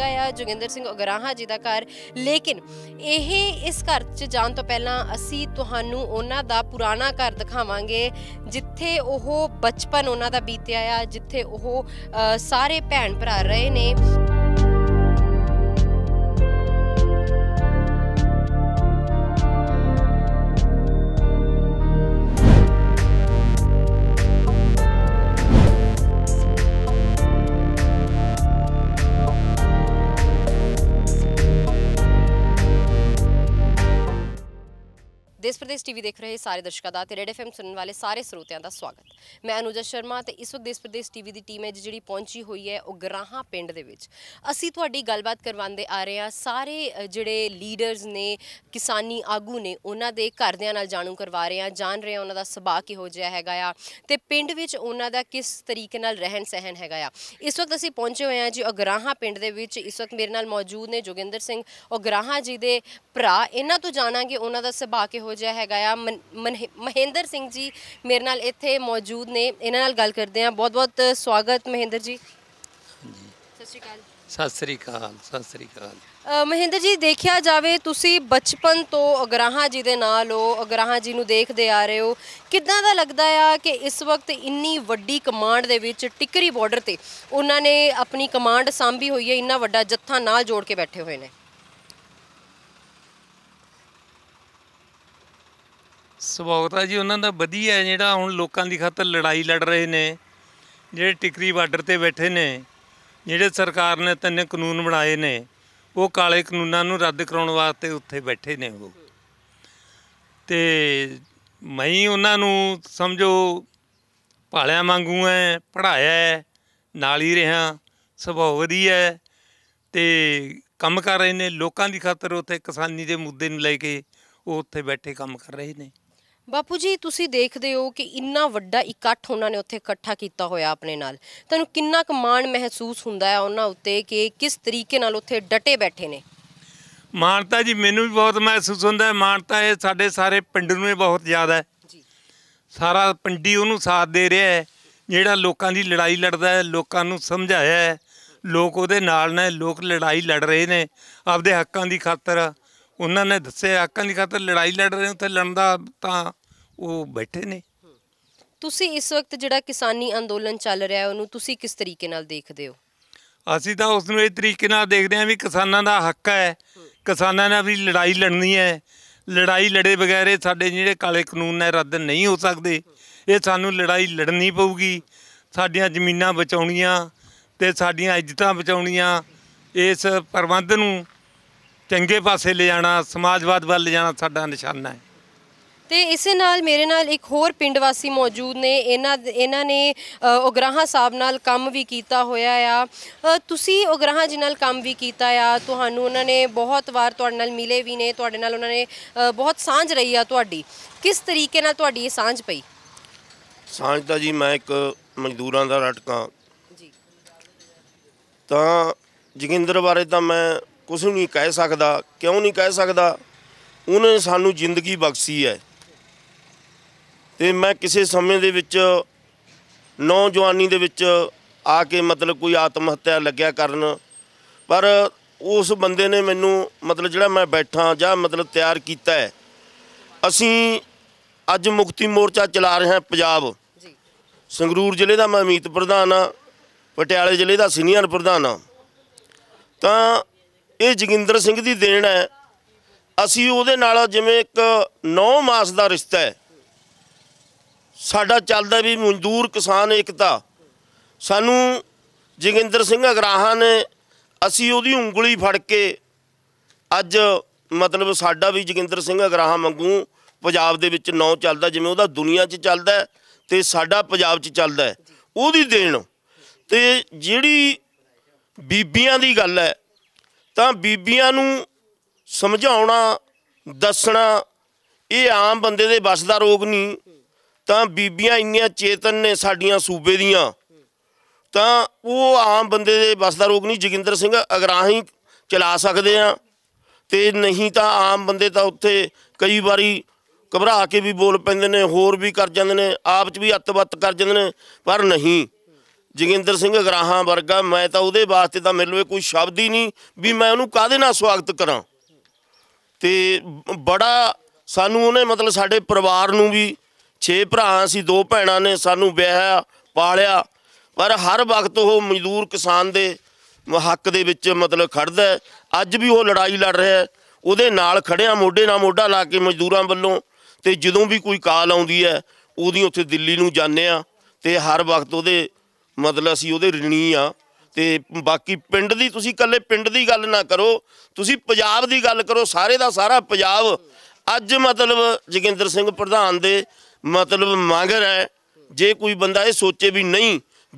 ਹੈਗਾ ਆ ਜੋਗਿੰਦਰ ਸਿੰਘ ਅਗਰਾਹਾ ਜੀ ਦਾ ਘਰ ਲੇਕਿਨ ਇਹ ਇਸ ਘਰ 'ਚ ਜਾਣ ਤੋਂ ਪਹਿਲਾਂ ਅਸੀਂ ਤੁਹਾਨੂੰ ਉਹਨਾਂ ਦਾ ਪੁਰਾਣਾ ਘਰ ਦਿਖਾਵਾਂਗੇ ਜਿੱਥੇ ਉਹ ਬਚਪਨ ਉਹਨਾਂ ਦਾ ਬੀਤਿਆ ਆ ਜਿੱਥੇ ਉਹ ਸਾਰੇ ਭੈਣ ਭਰਾ ਰਹੇ ਨੇ ਪ੍ਰਦੇਸ਼ ਟੀਵੀ ਦੇਖ ਰਹੇ ਸਾਰੇ ਦਰਸ਼ਕਾਂ ਦਾ ਤੇ ਰੇਡ ਐਫਐਮ ਸੁਣਨ ਵਾਲੇ ਸਾਰੇ ਸਰੋਤਿਆਂ ਦਾ ਸਵਾਗਤ ਮੈਂ ਅਨੁਜਾ ਸ਼ਰਮਾ ਤੇ ਇਸ ਵਕਤ ਦੇਸ਼ ਪ੍ਰਦੇਸ਼ ਟੀਵੀ ਦੀ ਟੀਮ ਹੈ ਜਿਹੜੀ ਪਹੁੰਚੀ ਹੋਈ ਹੈ ਉਹ ਗਰਾਹਾਂ ਪਿੰਡ ਦੇ ਵਿੱਚ ਅਸੀਂ ਤੁਹਾਡੀ ਗੱਲਬਾਤ ਕਰਵਾਉਂਦੇ ਆ ਰਹੇ ਹਾਂ ਸਾਰੇ ਜਿਹੜੇ ਲੀਡਰਸ ਨੇ ਕਿਸਾਨੀ ਆਗੂ ਨੇ ਉਹਨਾਂ ਦੇ ਘਰਦਿਆਂ ਨਾਲ ਜਾਣੂ ਕਰਵਾ ਰਹੇ ਹਾਂ ਜਾਣ ਰਹੇ ਹਾਂ ਉਹਨਾਂ ਦਾ ਸੁਭਾਅ ਕਿਹੋ ਜਿਹਾ ਹੈਗਾ ਆ ਤੇ ਪਿੰਡ ਵਿੱਚ ਉਹਨਾਂ ਦਾ ਕਿਸ ਤਰੀਕੇ ਨਾਲ ਰਹਿਣ ਸਹਿਣ ਹੈਗਾ ਆ ਇਸ ਵਕਤ ਅਸੀਂ ਪਹੁੰਚੇ ਹੋਏ ਹਾਂ ਜੀ ਗਰਾਹਾਂ ਪਿੰਡ ਦੇ ਵਿੱਚ ਇਸ ਵਕਤ ਮੇਰੇ ਨਾਲ ਮੌਜੂਦ ਨੇ ਜੋਗਿੰਦਰ ਸਿੰਘ ਗਰਾਹਾਂ ਜੀ ਦੇ ਭਰਾ ਇਹਨਾਂ ਤੋਂ ਜਾਣਾਂਗੇ ਉਹਨਾਂ ਦਾ ਸੁਭਾਅ ਕਿਹੋ ਜਿਹਾ ਹੈ ਹੈਗਾ ਆ ਮਹਿੰਦਰ ਸਿੰਘ ਜੀ ਮੇਰੇ ਨਾਲ ਇੱਥੇ ਮੌਜੂਦ ਨੇ ਇਹਨਾਂ ਨਾਲ ਗੱਲ ਕਰਦੇ ਆ ਬਹੁਤ ਬਹੁਤ ਸਵਾਗਤ ਮਹਿੰਦਰ ਜੀ ਸਤਿ ਸ਼੍ਰੀ ਅਕਾਲ ਸਤਿ ਸ੍ਰੀ ਅਕਾਲ ਸਤਿ ਸ੍ਰੀ ਅਕਾਲ ਮਹਿੰਦਰ ਜੀ ਦੇਖਿਆ ਜਾਵੇ ਤੁਸੀਂ ਬਚਪਨ ਤੋਂ ਅਗਰਾਹਾਂ ਜੀ ਦੇ ਨਾਲ ਹੋ ਅਗਰਾਹਾਂ ਜੀ ਨੂੰ ਦੇਖਦੇ ਆ ਰਹੇ ਹੋ ਕਿੱਦਾਂ ਦਾ ਲੱਗਦਾ ਆ ਕਿ ਇਸ ਵਕਤ ਇੰਨੀ ਵੱਡੀ ਕਮਾਂਡ ਦੇ ਵਿੱਚ ਟਿਕਰੀ ਬਾਰਡਰ ਤੇ ਉਹਨਾਂ ਨੇ ਆਪਣੀ ਕਮਾਂਡ ਸਾਂਭੀ ਹੋਈ ਹੈ ਇੰਨਾ ਵੱਡਾ ਜੱਥਾ ਨਾਲ ਜੋੜ ਕੇ ਬੈਠੇ ਹੋਏ ਨੇ ਸਵਾਗਤ ਹੈ ਜੀ ਉਹਨਾਂ ਦਾ ਵਧੀਆ ਜਿਹੜਾ ਹੁਣ ਲੋਕਾਂ ਦੀ ਖਾਤਰ ਲੜਾਈ ਲੜ ਰਹੇ ਨੇ ਜਿਹੜੇ ਟਿਕਰੀ ਬਾਰਡਰ ਤੇ ਬੈਠੇ ਨੇ ਜਿਹੜੇ ਸਰਕਾਰ ਨੇ ਤਿੰਨ ਕਾਨੂੰਨ ਬਣਾਏ ਨੇ ਉਹ ਕਾਲੇ ਕਾਨੂੰਨਾਂ ਨੂੰ ਰੱਦ ਕਰਾਉਣ ਵਾਸਤੇ ਉੱਥੇ ਬੈਠੇ ਨੇ ਉਹ ਤੇ ਮੈਂ ਉਹਨਾਂ ਨੂੰ ਸਮਝੋ ਭਾਲਿਆ ਮੰਗੂ ਐ ਪੜਾਇਆ ਨਾਲ ਹੀ ਰਹਾ ਸੁਭਾਅ ਵਧੀਆ ਤੇ ਕੰਮ ਕਰ ਰਹੇ ਨੇ ਲੋਕਾਂ ਦੀ ਖਾਤਰ ਉੱਥੇ ਕਿਸਾਨੀ ਦੇ ਮੁੱਦੇ ਨੂੰ ਲੈ ਕੇ ਉਹ ਉੱਥੇ ਬੈਠੇ ਕੰਮ ਕਰ ਰਹੇ ਨੇ ਬਾਪੂ ਜੀ ਤੁਸੀਂ ਦੇਖਦੇ ਹੋ ਕਿ ਇੰਨਾ ਵੱਡਾ ਇਕੱਠ ਉਹਨਾਂ ਨੇ ਉੱਥੇ ਇਕੱਠਾ ਕੀਤਾ ਹੋਇਆ ਆਪਣੇ ਨਾਲ ਤੁਹਾਨੂੰ ਕਿੰਨਾ ਕੁ ਮਾਣ ਮਹਿਸੂਸ ਹੁੰਦਾ ਹੈ ਉਹਨਾਂ ਉੱਤੇ ਕਿ ਕਿਸ ਤਰੀਕੇ ਨਾਲ ਉੱਥੇ ਡਟੇ ਬੈਠੇ ਨੇ ਮਾਨਤਾ ਜੀ ਮੈਨੂੰ ਵੀ ਬਹੁਤ ਮਹਿਸੂਸ ਹੁੰਦਾ ਹੈ ਮਾਨਤਾ ਇਹ ਸਾਡੇ ਸਾਰੇ ਪਿੰਡ ਨੂੰ ਬਹੁਤ ਜ਼ਿਆਦਾ ਹੈ ਸਾਰਾ ਪਿੰਡੀ ਉਹਨੂੰ ਸਾਥ ਦੇ ਰਿਹਾ ਹੈ ਜਿਹੜਾ ਲੋਕਾਂ ਦੀ ਲੜਾਈ ਲੜਦਾ ਹੈ ਲੋਕਾਂ ਨੂੰ ਸਮਝਾਇਆ ਹੈ ਲੋਕ ਉਹਦੇ ਨਾਲ ਨੇ ਲੋਕ ਲੜਾਈ ਲੜ ਰਹੇ ਨੇ ਆਪਦੇ ਹੱਕਾਂ ਦੀ ਖਾਤਰ ਉਹਨਾਂ ਨੇ ਦੱਸਿਆ ਆਕਾਂ ਦੀ ਖਾਤਰ ਲੜਾਈ ਲੜ ਰਹੇ ਉੱਥੇ ਲੜਨ ਦਾ ਤਾਂ ਉਹ ਬੈਠੇ ਨੇ ਤੁਸੀਂ ਇਸ ਵਕਤ ਜਿਹੜਾ ਕਿਸਾਨੀ ਅੰਦੋਲਨ ਚੱਲ ਰਿਹਾ ਉਹਨੂੰ ਤੁਸੀਂ ਕਿਸ ਤਰੀਕੇ ਨਾਲ ਦੇਖਦੇ ਹੋ ਅਸੀਂ ਤਾਂ ਉਸ ਨੂੰ ਇਹ ਤਰੀਕੇ ਨਾਲ ਦੇਖਦੇ ਹਾਂ ਵੀ ਕਿਸਾਨਾਂ ਦਾ ਹੱਕ ਹੈ ਕਿਸਾਨਾਂ ਨੇ ਵੀ ਲੜਾਈ ਲੜਨੀ ਹੈ ਲੜਾਈ ਲੜੇ ਬਗੈਰ ਸਾਡੇ ਜਿਹੜੇ ਕਾਲੇ ਕਾਨੂੰਨ ਨੇ ਰੱਦ ਨਹੀਂ ਹੋ ਸਕਦੇ ਇਹ ਸਾਨੂੰ ਲੜਾਈ ਲੜਨੀ ਪਊਗੀ ਸਾਡੀਆਂ ਜ਼ਮੀਨਾਂ ਬਚਾਉਣੀਆਂ ਤੇ ਸਾਡੀਆਂ ਇੱਜ਼ਤਾਂ ਬਚਾਉਣੀਆਂ ਇਸ ਪ੍ਰਬੰਧ ਨੂੰ ਚੰਗੇ ਪਾਸੇ ਲੈ ਜਾਣਾ ਸਮਾਜਵਾਦ ਵੱਲ ਲੈ ਜਾਣਾ ਸਾਡਾ ਨਿਸ਼ਾਨਾ ਹੈ ਤੇ ਇਸੇ ਨਾਲ ਮੇਰੇ ਨਾਲ ਇੱਕ ਹੋਰ ਪਿੰਡ ਵਾਸੀ ਮੌਜੂਦ ਨੇ ਇਹਨਾਂ ਇਹਨਾਂ ਨੇ ਉਗਰਾਹਾਂ ਸਾਹਿਬ ਨਾਲ ਕੰਮ ਵੀ ਕੀਤਾ ਹੋਇਆ ਆ ਤੁਸੀਂ ਉਗਰਾਹਾਂ ਜੀ ਨਾਲ ਕੰਮ ਵੀ ਕੀਤਾ ਆ ਤੁਹਾਨੂੰ ਉਹਨਾਂ ਨੇ ਬਹੁਤ ਵਾਰ ਤੁਹਾਡੇ ਨਾਲ ਮਿਲੇ ਵੀ ਨੇ ਤੁਹਾਡੇ ਨਾਲ ਉਹਨਾਂ ਨੇ ਬਹੁਤ ਸਾਂਝ ਰਹੀ ਆ ਤੁਹਾਡੀ ਕਿਸ ਤਰੀਕੇ ਨਾਲ ਤੁਹਾਡੀ ਇਹ ਸਾਂਝ ਪਈ ਸਾਂਝ ਤਾਂ ਜੀ ਮੈਂ ਇੱਕ ਮਜ਼ਦੂਰਾਂ ਦਾ ਰਟਕਾ ਜੀ ਤਾਂ ਜਗਿੰਦਰ ਬਾਰੇ ਤਾਂ ਮੈਂ ਕੁਝ ਨਹੀਂ ਕਹਿ ਸਕਦਾ ਕਿਉਂ ਨਹੀਂ ਕਹਿ ਸਕਦਾ ਉਹਨੇ ਸਾਨੂੰ ਜ਼ਿੰਦਗੀ ਬਖਸ਼ੀ ਹੈ ਤੇ ਮੈਂ ਕਿਸੇ ਸਮੇਂ ਦੇ ਵਿੱਚ ਨੌਜਵਾਨੀ ਦੇ ਵਿੱਚ ਆ ਕੇ ਮਤਲਬ ਕੋਈ ਆਤਮ ਹੱਤਿਆ ਲੱਗਿਆ ਕਰਨ ਪਰ ਉਸ ਬੰਦੇ ਨੇ ਮੈਨੂੰ ਮਤਲਬ ਜਿਹੜਾ ਮੈਂ ਬੈਠਾ ਜਾਂ ਮਤਲਬ ਤਿਆਰ ਕੀਤਾ ਹੈ ਅਸੀਂ ਅੱਜ ਮੁਕਤੀ ਮੋਰਚਾ ਚਲਾ ਰਹੇ ਹਾਂ ਪੰਜਾਬ ਜੀ ਸੰਗਰੂਰ ਜ਼ਿਲ੍ਹੇ ਦਾ ਮੈਂ ਅਮੀਤ ਪ੍ਰਧਾਨ ਆ ਪਟਿਆਲੇ ਜ਼ਿਲ੍ਹੇ ਦਾ ਸੀਨੀਅਰ ਪ੍ਰਧਾਨ ਆ ਤਾਂ ਇਹ ਜਗਿੰਦਰ ਸਿੰਘ ਦੀ ਦੇਣ ਹੈ ਅਸੀਂ ਉਹਦੇ ਨਾਲ ਜਿਵੇਂ ਇੱਕ 9 ਮਾਸ ਦਾ ਰਿਸ਼ਤਾ ਹੈ ਸਾਡਾ ਚੱਲਦਾ ਵੀ ਮਜ਼ਦੂਰ ਕਿਸਾਨ ਇਕਤਾ ਸਾਨੂੰ ਜਗਿੰਦਰ ਸਿੰਘ ਅਗਰਾਹਾਂ ਨੇ ਅਸੀਂ ਉਹਦੀ ਉਂਗਲੀ ਫੜ ਕੇ ਅੱਜ ਮਤਲਬ ਸਾਡਾ ਵੀ ਜਗਿੰਦਰ ਸਿੰਘ ਅਗਰਾਹਾਂ ਵਾਂਗੂ ਪੰਜਾਬ ਦੇ ਵਿੱਚ ਨੌ ਚੱਲਦਾ ਜਿਵੇਂ ਉਹਦਾ ਦੁਨੀਆ 'ਚ ਚੱਲਦਾ ਤੇ ਸਾਡਾ ਪੰਜਾਬ 'ਚ ਚੱਲਦਾ ਉਹਦੀ ਦੇਣ ਤੇ ਜਿਹੜੀ ਬੀਬੀਆਂ ਦੀ ਗੱਲ ਹੈ ਤਾਂ ਬੀਬੀਆਂ ਨੂੰ ਸਮਝਾਉਣਾ ਦੱਸਣਾ ਇਹ ਆਮ ਬੰਦੇ ਦੇ ਬਸ ਦਾ ਰੋਗ ਨਹੀਂ ਤਾਂ ਬੀਬੀਆਂ ਇੰਨੀਆਂ ਚੇਤਨ ਨੇ ਸਾਡੀਆਂ ਸੂਬੇ ਦੀਆਂ ਤਾਂ ਉਹ ਆਮ ਬੰਦੇ ਦੇ ਬਸ ਦਾ ਰੋਗ ਨਹੀਂ ਜਗਿੰਦਰ ਸਿੰਘ ਅਗਰਾਹੀ ਚਲਾ ਸਕਦੇ ਆ ਤੇ ਨਹੀਂ ਤਾਂ ਆਮ ਬੰਦੇ ਤਾਂ ਉੱਥੇ ਕਈ ਵਾਰੀ ਘਬਰਾ ਕੇ ਵੀ ਬੋਲ ਪੈਂਦੇ ਨੇ ਹੋਰ ਵੀ ਕਰ ਜਾਂਦੇ ਨੇ ਆਪ 'ਚ ਵੀ ਅੱਤਵੱਤ ਕਰ ਜਾਂਦੇ ਨੇ ਪਰ ਨਹੀਂ ਜਗਿੰਦਰ ਸਿੰਘ ਗਰਾਹਾਂ ਵਰਗਾ ਮੈਂ ਤਾਂ ਉਹਦੇ ਵਾਸਤੇ ਤਾਂ ਮੇਰੇ ਕੋਈ ਸ਼ਬਦ ਹੀ ਨਹੀਂ ਵੀ ਮੈਂ ਉਹਨੂੰ ਕਾਦੇ ਨਾਲ ਸਵਾਗਤ ਕਰਾਂ ਤੇ ਬੜਾ ਸਾਨੂੰ ਉਹਨੇ ਮਤਲਬ ਸਾਡੇ ਪਰਿਵਾਰ ਨੂੰ ਵੀ 6 ਭਰਾ ਸੀ ਦੋ ਭੈਣਾਂ ਨੇ ਸਾਨੂੰ ਵਿਆਹਿਆ ਪਾਲਿਆ ਪਰ ਹਰ ਵਕਤ ਉਹ ਮਜ਼ਦੂਰ ਕਿਸਾਨ ਦੇ ਹੱਕ ਦੇ ਵਿੱਚ ਮਤਲਬ ਖੜਦਾ ਅੱਜ ਵੀ ਉਹ ਲੜਾਈ ਲੜ ਰਿਹਾ ਉਹਦੇ ਨਾਲ ਖੜਿਆ ਮੋਢੇ ਨਾਲ ਮੋਢਾ ਲਾ ਕੇ ਮਜ਼ਦੂਰਾਂ ਵੱਲੋਂ ਤੇ ਜਦੋਂ ਵੀ ਕੋਈ ਕਾਲ ਆਉਂਦੀ ਹੈ ਉਹਦੀ ਉੱਥੇ ਦਿੱਲੀ ਨੂੰ ਜਾਂਦੇ ਆ ਤੇ ਹਰ ਵਕਤ ਉਹਦੇ ਮਤਲਬ ਅਸੀਂ ਉਹਦੇ ਰਣੀ ਆ ਤੇ ਬਾਕੀ ਪਿੰਡ ਦੀ ਤੁਸੀਂ ਇਕੱਲੇ ਪਿੰਡ ਦੀ ਗੱਲ ਨਾ ਕਰੋ ਤੁਸੀਂ ਪੰਜਾਬ ਦੀ ਗੱਲ ਕਰੋ ਸਾਰੇ ਦਾ ਸਾਰਾ ਪੰਜਾਬ ਅੱਜ ਮਤਲਬ ਜਗਿੰਦਰ ਸਿੰਘ ਪ੍ਰਧਾਨ ਦੇ ਮਤਲਬ ਮੰਗਰ ਹੈ ਜੇ ਕੋਈ ਬੰਦਾ ਇਹ ਸੋਚੇ ਵੀ ਨਹੀਂ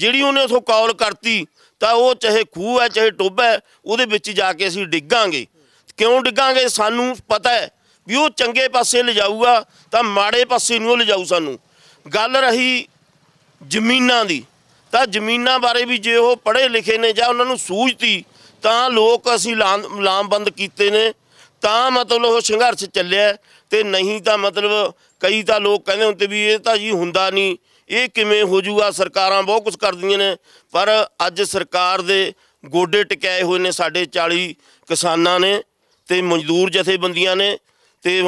ਜਿਹੜੀ ਉਹਨੇ ਉਥੋਂ ਕਾਲ ਕਰਤੀ ਤਾਂ ਉਹ ਚਾਹੇ ਖੂਹ ਹੈ ਚਾਹੇ ਟੋਬ ਹੈ ਉਹਦੇ ਵਿੱਚ ਜਾ ਕੇ ਅਸੀਂ ਡਿੱਗਾਂਗੇ ਕਿਉਂ ਡਿੱਗਾਂਗੇ ਸਾਨੂੰ ਪਤਾ ਹੈ ਵੀ ਉਹ ਚੰਗੇ ਪਾਸੇ ਲਿਜਾਊਗਾ ਤਾਂ ਮਾੜੇ ਪਾਸੇ ਨੂੰ ਲਿਜਾਊ ਸਾਨੂੰ ਗੱਲ ਰਹੀ ਜ਼ਮੀਨਾਂ ਦੀ ਤਾਂ ਜ਼ਮੀਨਾਂ ਬਾਰੇ ਵੀ ਜੇ ਉਹ ਪੜ੍ਹੇ ਲਿਖੇ ਨੇ ਜਾਂ ਉਹਨਾਂ ਨੂੰ ਸੂਝ ਤੀ ਤਾਂ ਲੋਕ ਅਸੀਂ ਲਾਮਬੰਦ ਕੀਤੇ ਨੇ ਤਾਂ ਮਤਲਬ ਉਹ ਸੰਘਰਸ਼ ਚੱਲਿਆ ਤੇ ਨਹੀਂ ਤਾਂ ਮਤਲਬ ਕਈ ਤਾਂ ਲੋਕ ਕਹਿੰਦੇ ਹੁੰਦੇ ਵੀ ਇਹ ਤਾਂ ਜੀ ਹੁੰਦਾ ਨਹੀਂ ਇਹ ਕਿਵੇਂ ਹੋ ਜੂਗਾ ਸਰਕਾਰਾਂ ਬਹੁਤ ਕੁਝ ਕਰਦੀਆਂ ਨੇ ਪਰ ਅੱਜ ਸਰਕਾਰ ਦੇ ਗੋਡੇ ਟਿਕਾਏ ਹੋਏ ਨੇ ਸਾਡੇ 40 ਕਿਸਾਨਾਂ ਨੇ ਤੇ ਮਜ਼ਦੂਰ ਜਥੇਬੰਦੀਆਂ ਨੇ ਤੇ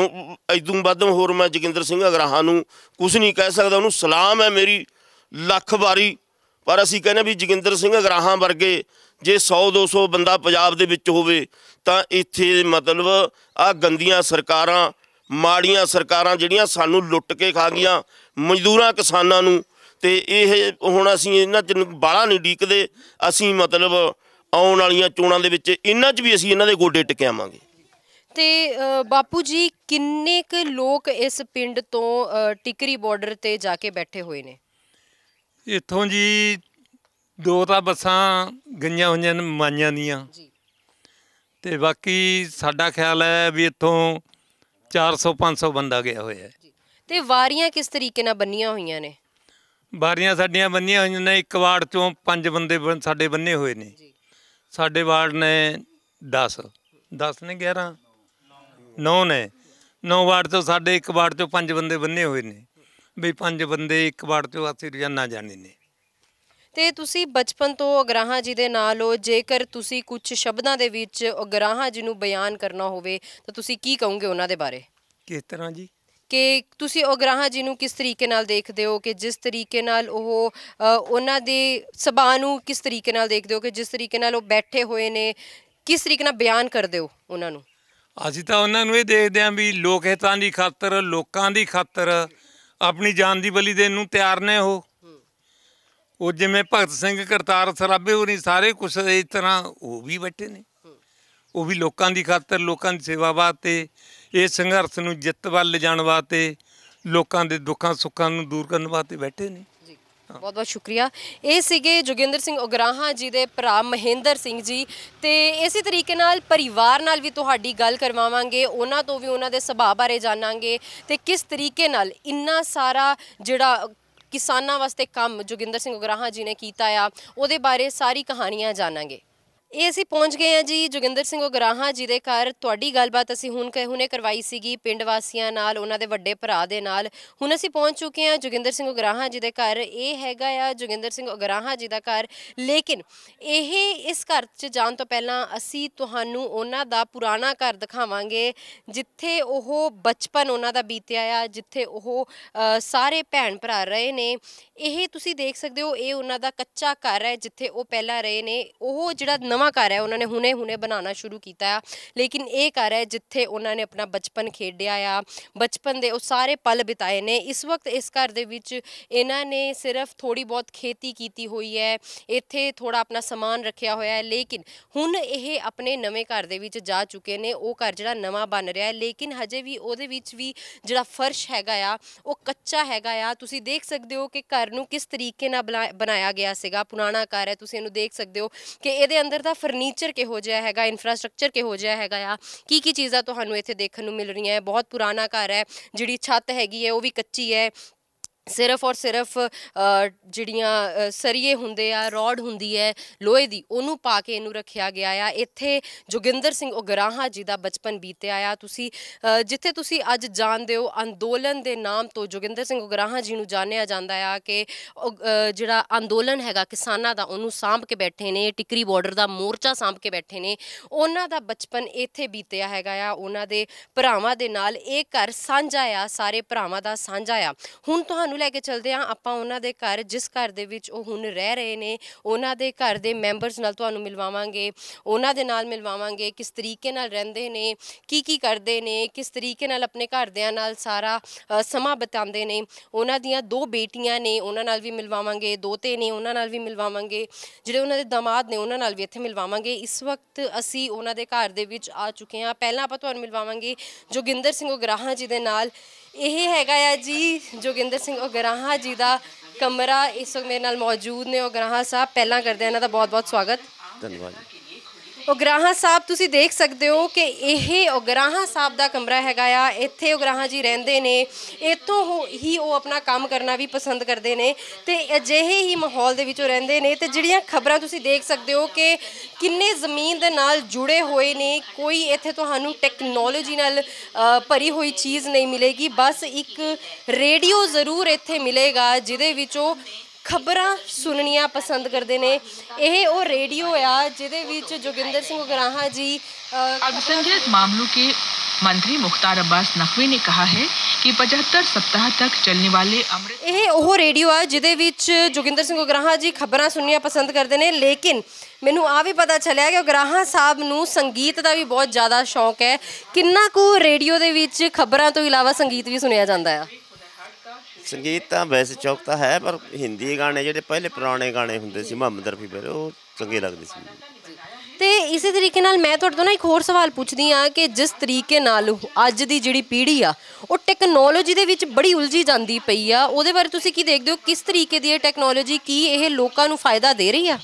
ਐਦੂੰ ਵੱਧ ਹੋਰ ਮੈਂ ਜਗਿੰਦਰ ਸਿੰਘ ਅਗਰਾਹਾਂ ਨੂੰ ਕੁਝ ਨਹੀਂ ਕਹਿ ਸਕਦਾ ਉਹਨੂੰ ਸਲਾਮ ਹੈ ਮੇਰੀ ਲੱਖ ਵਾਰੀ ਪਰ ਅਸੀਂ ਕਹਿੰਦੇ ਵੀ ਜਗਿੰਦਰ ਸਿੰਘ ਅਗਰਾਹਾਂ ਵਰਗੇ ਜੇ 100 200 ਬੰਦਾ ਪੰਜਾਬ ਦੇ ਵਿੱਚ ਹੋਵੇ ਤਾਂ ਇੱਥੇ ਮਤਲਬ ਆ ਗੰਦੀਆਂ ਸਰਕਾਰਾਂ ਮਾੜੀਆਂ ਸਰਕਾਰਾਂ ਜਿਹੜੀਆਂ ਸਾਨੂੰ ਲੁੱਟ ਕੇ ਖਾ ਗਈਆਂ ਮਜ਼ਦੂਰਾਂ ਕਿਸਾਨਾਂ ਨੂੰ ਤੇ ਇਹ ਹੁਣ ਅਸੀਂ ਇਹਨਾਂ ਚ ਬਾਲਾ ਨਹੀਂ ਡੀਕਦੇ ਅਸੀਂ ਮਤਲਬ ਆਉਣ ਵਾਲੀਆਂ ਚੋਣਾਂ ਦੇ ਵਿੱਚ ਇਹਨਾਂ 'ਚ ਵੀ ਅਸੀਂ ਇਹਨਾਂ ਦੇ ਗੋਡੇ ਟਿਕਿਆਵਾਂਗੇ ਤੇ ਬਾਪੂ ਜੀ ਕਿੰਨੇ ਕੁ ਲੋਕ ਇਸ ਪਿੰਡ ਤੋਂ ਟਿਕਰੀ ਬਾਰਡਰ ਤੇ ਜਾ ਕੇ ਬੈਠੇ ਹੋਏ ਨੇ ਇੱਥੋਂ ਜੀ ਦੋ ਤਾਂ ਬੱਸਾਂ ਗਈਆਂ ਹੋਈਆਂ ਨੇ ਮਾਈਆਂ ਦੀਆਂ ਜੀ ਤੇ ਬਾਕੀ ਸਾਡਾ ਖਿਆਲ ਹੈ ਵੀ ਇੱਥੋਂ 400 500 ਬੰਦਾ ਗਿਆ ਹੋਇਆ ਹੈ ਤੇ ਵਾਰੀਆਂ ਕਿਸ ਤਰੀਕੇ ਨਾਲ ਬੰਨੀਆਂ ਹੋਈਆਂ ਨੇ ਵਾਰੀਆਂ ਸਾਡੀਆਂ ਬੰਨੀਆਂ ਹੋਈਆਂ ਨੇ ਇੱਕ ਵਾਰਡ ਚੋਂ ਪੰਜ ਬੰਦੇ ਸਾਡੇ ਬੰਨੇ ਹੋਏ ਨੇ ਸਾਡੇ ਵਾਰਡ ਨੇ 10 10 ਨੇ 11 9 ਨੇ 9 ਵਾਰਡ ਤੋਂ ਸਾਡੇ ਇੱਕ ਵਾਰਡ ਚੋਂ ਪੰਜ ਬੰਦੇ ਬੰਨੇ ਹੋਏ ਨੇ ਵੀ ਪੰਜ ਬੰਦੇ ਇੱਕ ਵਾਰ ਤੋਂ ਅਸੀਂ ਰੋਜ਼ਾਨਾ ਜਾਣੀ ਨੇ ਤੇ ਤੁਸੀਂ ਬਚਪਨ ਤੋਂ ਅਗਰਾਹਾਂ ਜੀ ਦੇ ਨਾਲ ਹੋ ਜੇਕਰ ਤੁਸੀਂ ਕੁਝ ਸ਼ਬਦਾਂ ਦੇ ਵਿੱਚ ਅਗਰਾਹਾਂ ਜੀ ਨੂੰ ਬਿਆਨ ਕਰਨਾ ਹੋਵੇ ਤਾਂ ਤੁਸੀਂ ਕੀ ਕਹੋਗੇ ਉਹਨਾਂ ਦੇ ਬਾਰੇ ਕਿਸ ਤਰ੍ਹਾਂ ਜੀ ਕਿ ਤੁਸੀਂ ਅਗਰਾਹਾਂ ਜੀ ਨੂੰ ਕਿਸ ਤਰੀਕੇ ਨਾਲ ਦੇਖਦੇ ਹੋ ਕਿ ਜਿਸ ਤਰੀਕੇ ਨਾਲ ਉਹ ਉਹਨਾਂ ਦੇ ਸਭਾ ਨੂੰ ਕਿਸ ਤਰੀਕੇ ਨਾਲ ਦੇਖਦੇ ਹੋ ਕਿ ਜਿਸ ਤਰੀਕੇ ਨਾਲ ਉਹ ਬੈਠੇ ਹੋਏ ਨੇ ਕਿਸ ਤਰੀਕੇ ਨਾਲ ਬਿਆਨ ਕਰਦੇ ਹੋ ਉਹਨਾਂ ਨੂੰ ਅਸੀਂ ਤਾਂ ਉਹਨਾਂ ਨੂੰ ਇਹ ਦੇਖਦੇ ਆਂ ਵੀ ਲੋਕ ਹਿਤਾਂ ਦੀ ਖਾਤਰ ਲੋਕਾਂ ਦੀ ਖਾਤਰ ਆਪਣੀ ਜਾਨ ਦੀ ਬਲੀ ਦੇਣ ਨੂੰ ਤਿਆਰ ਨੇ ਉਹ ਉਹ ਜਿਵੇਂ ਭਗਤ ਸਿੰਘ ਕਰਤਾਰ ਸਰਾਬੇ ਹੋਰੀ ਸਾਰੇ ਕੁਛ ਇਸ ਤਰ੍ਹਾਂ ਉਹ ਵੀ ਬੈਠੇ ਨੇ ਉਹ ਵੀ ਲੋਕਾਂ ਦੀ ਖਾਤਰ ਲੋਕਾਂ ਦੀ ਸੇਵਾ ਵਾਸਤੇ ਇਹ ਸੰਘਰਸ਼ ਨੂੰ ਜਿੱਤ ਵੱਲ ਲਿਜਾਣ ਵਾਸਤੇ ਲੋਕਾਂ ਦੇ ਦੁੱਖਾਂ ਸੁੱਖਾਂ ਨੂੰ ਦੂਰ ਕਰਨ ਵਾਸਤੇ ਬੈਠੇ ਨੇ ਬਹੁਤ ਬਹੁਤ ਸ਼ੁਕਰੀਆ ਇਹ ਸੀਗੇ ਜੋਗਿੰਦਰ ਸਿੰਘ ਉਗਰਾਹਾ ਜੀ ਦੇ ਭਰਾ ਮਹਿੰਦਰ ਸਿੰਘ ਜੀ ਤੇ ਇਸੇ ਤਰੀਕੇ ਨਾਲ ਪਰਿਵਾਰ ਨਾਲ ਵੀ ਤੁਹਾਡੀ ਗੱਲ ਕਰਵਾਵਾਂਗੇ ਉਹਨਾਂ ਤੋਂ ਵੀ ਉਹਨਾਂ ਦੇ ਸੁਭਾਅ ਬਾਰੇ ਜਾਣਾਂਗੇ ਤੇ ਕਿਸ ਤਰੀਕੇ ਨਾਲ ਇੰਨਾ ਸਾਰਾ ਜਿਹੜਾ ਕਿਸਾਨਾਂ ਵਾਸਤੇ ਕੰਮ ਜੋਗਿੰਦਰ ਸਿੰਘ ਉਗਰਾਹਾ ਜੀ ਨੇ ਕੀਤਾ ਆ ਉਹਦੇ ਬਾਰੇ ਸਾਰੀ ਕਹਾਣੀਆਂ ਜਾਣਾਂਗੇ ਇਹ ਅਸੀਂ ਪਹੁੰਚ ਗਏ ਹਾਂ ਜੀ ਜੋਗਿੰਦਰ ਸਿੰਘ ਉਗਰਾਹਾ ਜੀ ਦੇ ਘਰ ਤੁਹਾਡੀ ਗੱਲਬਾਤ ਅਸੀਂ ਹੁਣ ਹੁਣੇ ਕਰਵਾਈ ਸੀਗੀ ਪਿੰਡ ਵਾਸੀਆਂ ਨਾਲ ਉਹਨਾਂ ਦੇ ਵੱਡੇ ਭਰਾ ਦੇ ਨਾਲ ਹੁਣ ਅਸੀਂ ਪਹੁੰਚ ਚੁੱਕੇ ਹਾਂ ਜੋਗਿੰਦਰ ਸਿੰਘ ਉਗਰਾਹਾ ਜੀ ਦੇ ਘਰ ਇਹ ਹੈਗਾ ਆ ਜੋਗਿੰਦਰ ਸਿੰਘ ਉਗਰਾਹਾ ਜੀ ਦਾ ਘਰ ਲੇਕਿਨ ਇਹ ਇਸ ਘਰ 'ਚ ਜਾਣ ਤੋਂ ਪਹਿਲਾਂ ਅਸੀਂ ਤੁਹਾਨੂੰ ਉਹਨਾਂ ਦਾ ਪੁਰਾਣਾ ਘਰ ਦਿਖਾਵਾਂਗੇ ਜਿੱਥੇ ਉਹ ਬਚਪਨ ਉਹਨਾਂ ਦਾ ਬੀਤਿਆ ਆ ਜਿੱਥੇ ਉਹ ਸਾਰੇ ਭੈਣ ਭਰਾ ਰਹੇ ਨੇ ਇਹ ਤੁਸੀਂ ਦੇਖ ਸਕਦੇ ਹੋ ਇਹ ਉਹਨਾਂ ਦਾ ਕੱਚਾ ਘਰ ਹੈ ਜਿੱਥੇ ਉਹ ਪਹਿਲਾਂ ਰਹੇ ਨੇ ਉਹ ਜਿਹੜਾ ਨਵਾਂ ਘਰ ਹੈ ਉਹਨਾਂ ਨੇ ਹੁਣੇ ਹੁਣੇ ਬਣਾਉਣਾ ਸ਼ੁਰੂ ਕੀਤਾ ਆ ਲੇਕਿਨ ਇਹ ਘਰ ਹੈ ਜਿੱਥੇ ਉਹਨਾਂ ਨੇ ਆਪਣਾ ਬਚਪਨ ਖੇਡਿਆ ਆ ਬਚਪਨ ਦੇ ਉਹ ਸਾਰੇ ਪਲ ਬਿਤਾਏ ਨੇ ਇਸ ਵਕਤ ਇਸ ਘਰ ਦੇ ਵਿੱਚ ਇਹਨਾਂ ਨੇ ਸਿਰਫ ਥੋੜੀ ਬਹੁਤ ਖੇਤੀ ਕੀਤੀ ਹੋਈ ਹੈ ਇੱਥੇ ਥੋੜਾ ਆਪਣਾ ਸਮਾਨ ਰੱਖਿਆ ਹੋਇਆ ਹੈ ਲੇਕਿਨ ਹੁਣ ਇਹ ਆਪਣੇ ਨਵੇਂ ਘਰ ਦੇ ਵਿੱਚ ਜਾ ਚੁੱਕੇ ਨੇ ਉਹ ਘਰ ਜਿਹੜਾ ਨਵਾਂ ਬਣ ਰਿਹਾ ਹੈ ਲੇਕਿਨ ਹਜੇ ਵੀ ਉਹਦੇ ਵਿੱਚ ਵੀ ਜਿਹੜਾ ਫਰਸ਼ ਹੈਗਾ ਆ ਉਹ ਕੱਚਾ ਹੈਗਾ ਆ ਤੁਸੀਂ ਦੇਖ ਸਕਦੇ ਹੋ ਕਿ ਘਰ ਨੂੰ ਕਿਸ ਤਰੀਕੇ ਨਾਲ ਬਣਾਇਆ ਗਿਆ ਸੀਗਾ ਪੁਰਾਣਾ ਘਰ ਹੈ ਤੁਸੀਂ ਇਹਨੂੰ ਦੇਖ ਸਕਦੇ ਹੋ ਕਿ ਇਹਦੇ ਅੰਦਰ ਦਾ ਫਰਨੀਚਰ ਕਿਹੋ ਜਿਹਾ ਹੈਗਾ ਇਨਫਰਾਸਟ੍ਰਕਚਰ ਕਿਹੋ ਜਿਹਾ ਹੈਗਾ ਆ ਕੀ ਕੀ ਚੀਜ਼ਾਂ ਤੁਹਾਨੂੰ ਇੱਥੇ ਦੇਖਣ ਨੂੰ ਮਿਲ ਰਹੀਆਂ ਹੈ ਬਹੁਤ ਪੁਰਾਣਾ ਘਰ ਹੈ ਜਿਹੜੀ ਛੱਤ ਹੈਗੀ ਹੈ ਉਹ ਵੀ ਕੱਚੀ ਹੈ ਸਿਰਫ ਔਰ ਸਿਰਫ ਜਿਹੜੀਆਂ ਸਰੀਏ ਹੁੰਦੇ ਆ ਰੋਡ ਹੁੰਦੀ ਹੈ ਲੋਹੇ ਦੀ ਉਹਨੂੰ ਪਾ ਕੇ ਇਹਨੂੰ ਰੱਖਿਆ ਗਿਆ ਆ ਇੱਥੇ ਜੋਗਿੰਦਰ ਸਿੰਘ ਉਗਰਾਹਾ ਜੀ ਦਾ ਬਚਪਨ ਬੀਤਿਆ ਆ ਤੁਸੀਂ ਜਿੱਥੇ ਤੁਸੀਂ ਅੱਜ ਜਾਣਦੇ ਹੋ ਅੰਦੋਲਨ ਦੇ ਨਾਮ ਤੋਂ ਜੋਗਿੰਦਰ ਸਿੰਘ ਉਗਰਾਹਾ ਜੀ ਨੂੰ ਜਾਣਿਆ ਜਾਂਦਾ ਆ ਕਿ ਜਿਹੜਾ ਅੰਦੋਲਨ ਹੈਗਾ ਕਿਸਾਨਾਂ ਦਾ ਉਹਨੂੰ ਸਾਂਭ ਕੇ ਬੈਠੇ ਨੇ ਟਿਕਰੀ ਬਾਰਡਰ ਦਾ ਮੋਰਚਾ ਸਾਂਭ ਕੇ ਬੈਠੇ ਨੇ ਉਹਨਾਂ ਦਾ ਬਚਪਨ ਇੱਥੇ ਬੀਤਿਆ ਹੈਗਾ ਆ ਉਹਨਾਂ ਦੇ ਭਰਾਵਾਂ ਦੇ ਨਾਲ ਇਹ ਘਰ ਸਾਂਝਾ ਆ ਸਾਰੇ ਭਰਾਵਾਂ ਦਾ ਸਾਂਝਾ ਆ ਹੁਣ ਤੁਹਾਨੂੰ ਨੂੰ ਲੈ ਕੇ ਚਲਦੇ ਆ ਆਪਾਂ ਉਹਨਾਂ ਦੇ ਘਰ ਜਿਸ ਘਰ ਦੇ ਵਿੱਚ ਉਹ ਹੁਣ ਰਹਿ ਰਹੇ ਨੇ ਉਹਨਾਂ ਦੇ ਘਰ ਦੇ ਮੈਂਬਰਸ ਨਾਲ ਤੁਹਾਨੂੰ ਮਿਲਵਾਵਾਂਗੇ ਉਹਨਾਂ ਦੇ ਨਾਲ ਮਿਲਵਾਵਾਂਗੇ ਕਿਸ ਤਰੀਕੇ ਨਾਲ ਰਹਿੰਦੇ ਨੇ ਕੀ ਕੀ ਕਰਦੇ ਨੇ ਕਿਸ ਤਰੀਕੇ ਨਾਲ ਆਪਣੇ ਘਰਦਿਆਂ ਨਾਲ ਸਾਰਾ ਸਮਾਂ ਬਿਤਾਉਂਦੇ ਨੇ ਉਹਨਾਂ ਦੀਆਂ ਦੋ ਬੇਟੀਆਂ ਨੇ ਉਹਨਾਂ ਨਾਲ ਵੀ ਮਿਲਵਾਵਾਂਗੇ ਦੋਤੇ ਨੇ ਉਹਨਾਂ ਨਾਲ ਵੀ ਮਿਲਵਾਵਾਂਗੇ ਜਿਹੜੇ ਉਹਨਾਂ ਦੇ ਦਮਾਦ ਨੇ ਉਹਨਾਂ ਨਾਲ ਵੀ ਇੱਥੇ ਮਿਲਵਾਵਾਂਗੇ ਇਸ ਵਕਤ ਅਸੀਂ ਉਹਨਾਂ ਦੇ ਘਰ ਦੇ ਵਿੱਚ ਆ ਚੁੱਕੇ ਹਾਂ ਪਹਿਲਾਂ ਆਪਾਂ ਤੁਹਾਨੂੰ ਮਿਲਵਾਵਾਂਗੇ ਜੋਗਿੰਦਰ ਸਿੰਘ ਉਗਰਾਹਾਂ ਜੀ ਦੇ ਨਾਲ ਇਹ ਹੈਗਾ ਆ ਜੀ ਜੋਗਿੰਦਰ ਸਿੰਘ ਉਗਰਾਹਾ ਜੀ ਦਾ ਕਮਰਾ ਇਸ ਵਕਤ ਮੇਰੇ ਨਾਲ ਮੌਜੂਦ ਨੇ ਉਗਰਾਹਾ ਸਾਹਿਬ ਪਹਿਲਾਂ ਕਰਦੇ ਆ ਇਹਨਾਂ ਦਾ ਬਹੁਤ ਬਹੁਤ ਸਵਾਗਤ ਧੰਨਵਾਦ ਉਗਰਾਹਾ ਸਾਹਿਬ ਤੁਸੀਂ ਦੇਖ ਸਕਦੇ ਹੋ ਕਿ ਇਹ ਉਗਰਾਹਾ ਸਾਹਿਬ ਦਾ ਕਮਰਾ ਹੈਗਾ ਆ ਇੱਥੇ ਉਗਰਾਹਾ ਜੀ ਰਹਿੰਦੇ ਨੇ ਇੱਥੋਂ ਹੀ ਉਹ ਆਪਣਾ ਕੰਮ ਕਰਨਾ ਵੀ ਪਸੰਦ ਕਰਦੇ ਨੇ ਤੇ ਅਜਿਹੇ ਹੀ ਮਾਹੌਲ ਦੇ ਉਹ ਰਹਿੰਦੇ ਨੇ ਤੇ ਜਿਹੜੀਆਂ ਖਬਰਾਂ ਤੁਸੀਂ ਦੇਖ ਸਕਦੇ ਹੋ ਕਿ ਕਿੰਨੇ ਜ਼ਮੀਨ ਦੇ ਨਾਲ ਜੁੜੇ ਹੋਏ ਨੇ ਕੋਈ ਇੱਥੇ ਤੁਹਾਨੂੰ ਟੈਕਨੋਲੋਜੀ ਨਾਲ ਭਰੀ ਹੋਈ ਚੀਜ਼ ਨਹੀਂ ਮਿਲੇਗੀ ਬਸ ਇੱਕ ਰੇਡੀਓ ਜ਼ਰੂਰ ਇੱਥੇ ਮਿਲੇਗਾ ਜਿਹਦੇ ਵਿੱਚੋਂ ਖਬਰਾਂ ਸੁਣਨੀਆਂ ਪਸੰਦ ਕਰਦੇ ਨੇ ਇਹ ਉਹ ਰੇਡੀਓ ਆ ਜਿਹਦੇ ਵਿੱਚ ਜੋਗਿੰਦਰ ਸਿੰਘ ਗਰਾਹਾ ਜੀ अल्पसंख्यक मामलों ਕੇ ਮੰਤਰੀ ਮੁਖਤਾਰ अब्बास ਨਖਵੀ ਨੇ ਕਿਹਾ ਹੈ ਕਿ 75 ਸਪਤਾਹ ਤੱਕ ਚੱਲਣ ਵਾਲੇ ਅਮਰਤ ਇਹ ਉਹ ਰੇਡੀਓ ਆ ਜਿਹਦੇ ਵਿੱਚ ਜੋਗਿੰਦਰ ਸਿੰਘ ਗਰਾਹਾ ਜੀ ਖਬਰਾਂ ਸੁਣਨੀਆਂ ਪਸੰਦ ਕਰਦੇ ਨੇ ਲੇਕਿਨ ਮੈਨੂੰ ਆ ਵੀ ਪਤਾ ਚੱਲਿਆ ਕਿ ਗਰਾਹਾ ਸਾਹਿਬ ਨੂੰ ਸੰਗੀਤ ਦਾ ਵੀ ਬਹੁਤ ਜ਼ਿਆਦਾ ਸ਼ੌਂਕ ਹੈ ਕਿੰਨਾ ਕੁ ਰੇਡੀਓ ਦੇ ਵਿੱਚ ਖਬਰਾਂ ਤੋਂ ਇਲਾਵਾ ਸੰਗੀਤ ਵੀ ਸੁਣਿਆ ਜਾਂਦਾ ਆ ਸੰਗੀਤ ਤਾਂ ਵੈਸੇ ਚੌਕ ਤਾਂ ਹੈ ਪਰ ਹਿੰਦੀ ਗਾਣੇ ਜਿਹੜੇ ਪਹਿਲੇ ਪੁਰਾਣੇ ਗਾਣੇ ਹੁੰਦੇ ਸੀ ਮੁਹੰਮਦ ਰਫੀ ਪਰ ਉਹ ਚੰਗੇ ਲੱਗਦੇ ਸੀ ਤੇ ਇਸੇ ਤਰੀਕੇ ਨਾਲ ਮੈਂ ਤੁਹਾਡੇ ਤੋਂ ਨਾ ਇੱਕ ਹੋਰ ਸਵਾਲ ਪੁੱਛਦੀ ਆ ਕਿ ਜਿਸ ਤਰੀਕੇ ਨਾਲ ਅੱਜ ਦੀ ਜਿਹੜੀ ਪੀੜ੍ਹੀ ਆ ਉਹ ਟੈਕਨੋਲੋਜੀ ਦੇ ਵਿੱਚ ਬੜੀ ਉਲਝੀ ਜਾਂਦੀ ਪਈ ਆ ਉਹਦੇ ਬਾਰੇ ਤੁਸੀਂ ਕੀ ਦੇਖਦੇ ਹੋ ਕਿਸ ਤਰੀਕੇ ਦੀ ਇਹ ਟੈਕਨੋਲੋਜੀ ਕੀ ਇਹ ਲੋਕਾਂ ਨੂੰ ਫਾਇਦਾ ਦੇ ਰਹੀ ਆ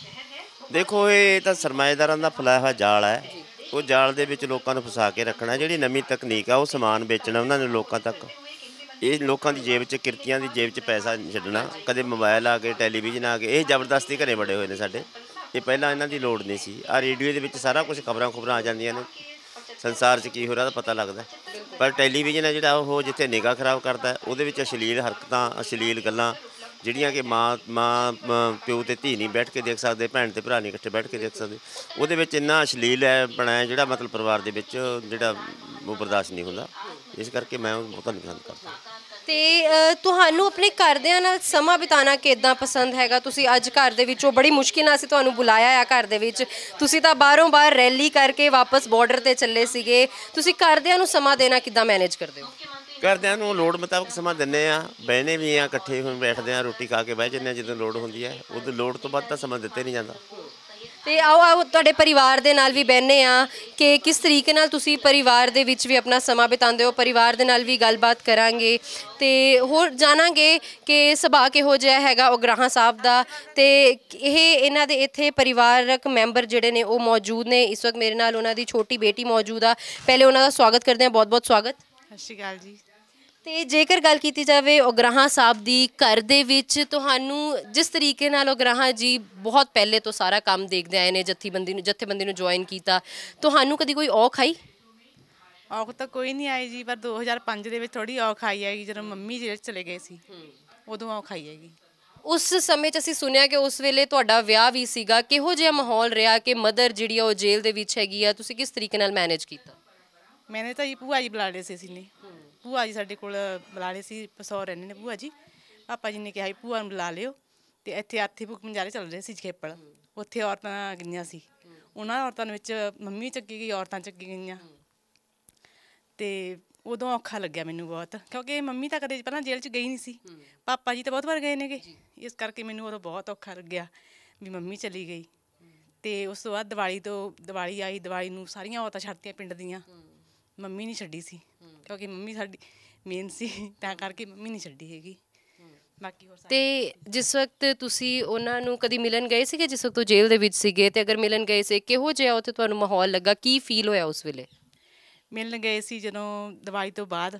ਦੇਖੋ ਇਹ ਤਾਂ ਸਰਮਾਇਦਾਰਾਂ ਦਾ ਫੈਲਾਇਆ ਹੋਇਆ ਜਾਲ ਹੈ ਉਹ ਜਾਲ ਦੇ ਵਿੱਚ ਲੋਕਾਂ ਨੂੰ ਫਸਾ ਕੇ ਰੱਖਣਾ ਜਿਹੜੀ ਨਵੀਂ ਤਕਨੀਕ ਆ ਉਹ ਸਮਾਨ ਵੇਚਣਾ ਉਹਨਾਂ ਨੇ ਲੋਕਾਂ ਤੱਕ ਇਹ ਲੋਕਾਂ ਦੀ ਜੇਬ 'ਚ ਕਿਰਤੀਆਂ ਦੀ ਜੇਬ 'ਚ ਪੈਸਾ ਛੱਡਣਾ ਕਦੇ ਮੋਬਾਈਲ ਆ ਕੇ ਟੈਲੀਵਿਜ਼ਨ ਆ ਕੇ ਇਹ ਜ਼ਬਰਦਸਤੀ ਘਰੇ ਬੜੇ ਹੋਏ ਨੇ ਸਾਡੇ ਇਹ ਪਹਿਲਾਂ ਇਹਨਾਂ ਦੀ ਲੋੜ ਨਹੀਂ ਸੀ ਆ ਰੇਡੀਓ ਦੇ ਵਿੱਚ ਸਾਰਾ ਕੁਝ ਖਬਰਾਂ ਖਬਰਾਂ ਆ ਜਾਂਦੀਆਂ ਨੇ ਸੰਸਾਰ 'ਚ ਕੀ ਹੋ ਰਿਹਾ ਦਾ ਪਤਾ ਲੱਗਦਾ ਪਰ ਟੈਲੀਵਿਜ਼ਨ ਹੈ ਜਿਹੜਾ ਉਹ ਜਿੱਥੇ ਨਿਗਾਹ ਖਰਾਬ ਕਰਦਾ ਉਹਦੇ ਵਿੱਚ ਅਸ਼ਲੀਲ ਹਰਕਤਾਂ ਅਸ਼ਲੀਲ ਗੱਲਾਂ ਜਿਹੜੀਆਂ ਕਿ ਮਾਂ ਮਾਂ ਪਿਓ ਤੇ ਧੀ ਨਹੀਂ ਬੈਠ ਕੇ ਦੇਖ ਸਕਦੇ ਭੈਣ ਤੇ ਭਰਾ ਨਹੀਂ ਇਕੱਠੇ ਬੈਠ ਕੇ ਦੇਖ ਸਕਦੇ ਉਹਦੇ ਵਿੱਚ ਇੰਨਾ ਅਸ਼ਲੀਲ ਹੈ ਬਣਾਇਆ ਜਿਹੜਾ ਮਤਲਬ ਪਰਿਵਾਰ ਦੇ ਵਿੱਚ ਜਿਹੜਾ ਉਹ ਬਰਦਾਸ਼ਤ ਨਹੀਂ ਹੁੰਦਾ ਇਸ ਕਰਕੇ ਮੈਂ ਉਹ ਬਹੁਤ ਨਹੀਂ ਪਸੰਦ ਕਰਦਾ ਤੇ ਤੁਹਾਨੂੰ ਆਪਣੇ ਘਰਦਿਆਂ ਨਾਲ ਸਮਾਂ ਬਿਤਾਣਾ ਕਿਦਾਂ ਪਸੰਦ ਹੈਗਾ ਤੁਸੀਂ ਅੱਜ ਘਰ ਦੇ ਵਿੱਚੋਂ ਬੜੀ ਮੁਸ਼ਕਿਲ ਨਾਲ ਸੀ ਤੁਹਾਨੂੰ ਬੁਲਾਇਆ ਆ ਘਰ ਦੇ ਵਿੱਚ ਤੁਸੀਂ ਤਾਂ ਬਾਹਰੋਂ ਬਾਹਰ ਰੈਲੀ ਕਰਕੇ ਵਾਪਸ ਬਾਰਡਰ ਤੇ ਚੱਲੇ ਸੀਗੇ ਤੁਸੀਂ ਘਰਦਿਆਂ ਨੂੰ ਸਮਾਂ ਦੇਣਾ ਕਿਦਾਂ ਮੈਨੇਜ ਕਰਦੇ ਹੋ ਘਰਦਿਆਂ ਨੂੰ ਲੋੜ ਮੁਤਾਬਕ ਸਮਾਂ ਦਿੰਨੇ ਆ ਬਹਿਨੇ ਵੀ ਆ ਇਕੱਠੇ ਹੋਏ ਬੈਠਦੇ ਆ ਰੋਟੀ ਖਾ ਕੇ ਬਹਿ ਜੰਨੇ ਜਦੋਂ ਲੋੜ ਹੁੰਦੀ ਹੈ ਉਹਦੇ ਲੋੜ ਤੋਂ ਵੱਧ ਤਾਂ ਸਮਾਂ ਦਿੱਤੇ ਨਹੀਂ ਜਾਂਦਾ ਤੇ ਆਓ ਆਓ ਤੁਹਾਡੇ ਪਰਿਵਾਰ ਦੇ ਨਾਲ ਵੀ ਬੈਨੇ ਆ ਕਿ ਕਿਸ ਤਰੀਕੇ ਨਾਲ ਤੁਸੀਂ ਪਰਿਵਾਰ ਦੇ ਵਿੱਚ ਵੀ ਆਪਣਾ ਸਮਾਂ ਬਿਤਾਉਂਦੇ ਹੋ ਪਰਿਵਾਰ ਦੇ ਨਾਲ ਵੀ ਗੱਲਬਾਤ ਕਰਾਂਗੇ ਤੇ ਹੋਰ ਜਾਣਾਂਗੇ ਕਿ ਸਭਾ ਕਿਹੋ ਜਿਹਾ ਹੈਗਾ ਉਹ ਗ੍ਰਾਹਾਂ ਸਾਹਿਬ ਦਾ ਤੇ ਇਹ ਇਹਨਾਂ ਦੇ ਇੱਥੇ ਪਰਿਵਾਰਕ ਮੈਂਬਰ ਜਿਹੜੇ ਨੇ ਉਹ ਮੌਜੂਦ ਨੇ ਇਸ ਵਕਤ ਮੇਰੇ ਨਾਲ ਉਹਨਾਂ ਦੀ ਛੋਟੀ ਬੇਟੀ ਮੌਜੂਦ ਆ ਪਹਿਲੇ ਉਹਨਾਂ ਦਾ ਸਵਾਗਤ ਕਰਦੇ ਆ ਬਹੁਤ ਬਹੁਤ ਸਵਾਗਤ ਸਤਿ ਸ਼੍ਰੀ ਅਕਾਲ ਜੀ ਤੇ ਜੇਕਰ ਗੱਲ ਕੀਤੀ ਜਾਵੇ ਉਗਰਾਹਾਂ ਸਾਹਿਬ ਦੀ ਘਰ ਦੇ ਵਿੱਚ ਤੁਹਾਨੂੰ ਜਿਸ ਤਰੀਕੇ ਨਾਲ ਉਗਰਾਹਾਂ ਜੀ ਬਹੁਤ ਪਹਿਲੇ ਤੋਂ ਸਾਰਾ ਕੰਮ ਦੇਖਦੇ ਆਏ ਨੇ ਜੱਥੇਬੰਦੀ ਨੂੰ ਜੱਥੇਬੰਦੀ ਨੂੰ ਜੁਆਇਨ ਕੀਤਾ ਤੁਹਾਨੂੰ ਕਦੀ ਕੋਈ ਔਖ ਆਈ ਔਖ ਤਾਂ ਕੋਈ ਨਹੀਂ ਆਈ ਜੀ ਪਰ 2005 ਦੇ ਵਿੱਚ ਥੋੜੀ ਔਖ ਆਈ ਹੈਗੀ ਜਦੋਂ ਮੰਮੀ ਜੇਲ੍ਹ ਚਲੇ ਗਏ ਸੀ ਉਦੋਂ ਔਖ ਆਈ ਹੈਗੀ ਉਸ ਸਮੇਂ 'ਚ ਅਸੀਂ ਸੁਣਿਆ ਕਿ ਉਸ ਵੇਲੇ ਤੁਹਾਡਾ ਵਿਆਹ ਵੀ ਸੀਗਾ ਕਿਹੋ ਜਿਹਾ ਮਾਹੌਲ ਰਿਹਾ ਕਿ ਮਦਰ ਜਿਹੜੀ ਆ ਉਹ ਜੇਲ੍ਹ ਦੇ ਵਿੱਚ ਹੈਗੀ ਆ ਤੁਸੀਂ ਕਿਸ ਤਰੀਕੇ ਨਾਲ ਮੈਨੇਜ ਕੀਤਾ ਮੈਨੇ ਤਾਂ ਜੀ ਭੂਆ ਜੀ ਬੁਲਾ ਲਏ ਸੀ ਸੀ ਨੇ ਭੂਆ ਜੀ ਸਾਡੇ ਕੋਲ ਬੁਲਾ ਲਏ ਸੀ ਪਸੌਰ ਰਹਿੰਦੇ ਨੇ ਭੂਆ ਜੀ ਪਾਪਾ ਜੀ ਨੇ ਕਿਹਾ ਵੀ ਭੂਆ ਨੂੰ ਬੁਲਾ ਲਿਓ ਤੇ ਇੱਥੇ ਆਥੀ ਭੁੱਖ ਮੰਜਾਰੇ ਚੱਲ ਰਹੇ ਸੀ ਖੇਪਲ ਉੱਥੇ ਔਰਤਾਂ ਗਈਆਂ ਸੀ ਉਹਨਾਂ ਔਰਤਾਂ ਵਿੱਚ ਮੰਮੀ ਚੱਕੀ ਗਈ ਔਰਤਾਂ ਚੱਕੀ ਗਈਆਂ ਤੇ ਉਦੋਂ ਔਖਾ ਲੱਗਿਆ ਮੈਨੂੰ ਬਹੁਤ ਕਿਉਂਕਿ ਮੰਮੀ ਤਾਂ ਕਦੇ ਪਹਿਲਾਂ ਜੇਲ੍ਹ 'ਚ ਗਈ ਨਹੀਂ ਸੀ ਪਾਪਾ ਜੀ ਤਾਂ ਬਹੁਤ ਵਾਰ ਗਏ ਨੇਗੇ ਇਸ ਕਰਕੇ ਮੈਨੂੰ ਉਦੋਂ ਬਹੁਤ ਔਖਾ ਲੱਗਿਆ ਵੀ ਮੰਮੀ ਚਲੀ ਗਈ ਤੇ ਉਸ ਤੋਂ ਬਾਅਦ ਦੀਵਾਲੀ ਤੋਂ ਦੀਵਾਲੀ ਆਈ ਦੀਵਾਲੀ ਨੂੰ ਸਾਰੀਆਂ ਔਰਤਾਂ ਛੱਡਤੀਆਂ ਪਿੰਡ ਦੀਆਂ ਮੰਮੀ ਨਹੀਂ ਛੱਡੀ ਸੀ ਕਿਉਂਕਿ ਮੰਮੀ ਸਾਡੀ ਮੇਨ ਸੀ ਤਾਂ ਕਰਕੇ ਮੰਮੀ ਨਹੀਂ ਛੱਡੀ ਹੈਗੀ ਬਾਕੀ ਹੋਰ ਤੇ ਜਿਸ ਵਕਤ ਤੁਸੀਂ ਉਹਨਾਂ ਨੂੰ ਕਦੀ ਮਿਲਣ ਗਏ ਸੀਗੇ ਜਿਸ ਵਕਤ ਉਹ ਜੇਲ੍ਹ ਦੇ ਵਿੱਚ ਸੀਗੇ ਤੇ ਅਗਰ ਮਿਲਣ ਗਏ ਸੀ ਕਿਹੋ ਜਿਹਾ ਉੱਥੇ ਤੁਹਾਨੂੰ ਮਾਹੌਲ ਲੱਗਾ ਕੀ ਫੀਲ ਹੋਇਆ ਉਸ ਵੇਲੇ ਮਿਲਣ ਗਏ ਸੀ ਜਦੋਂ ਦਵਾਈ ਤੋਂ ਬਾਅਦ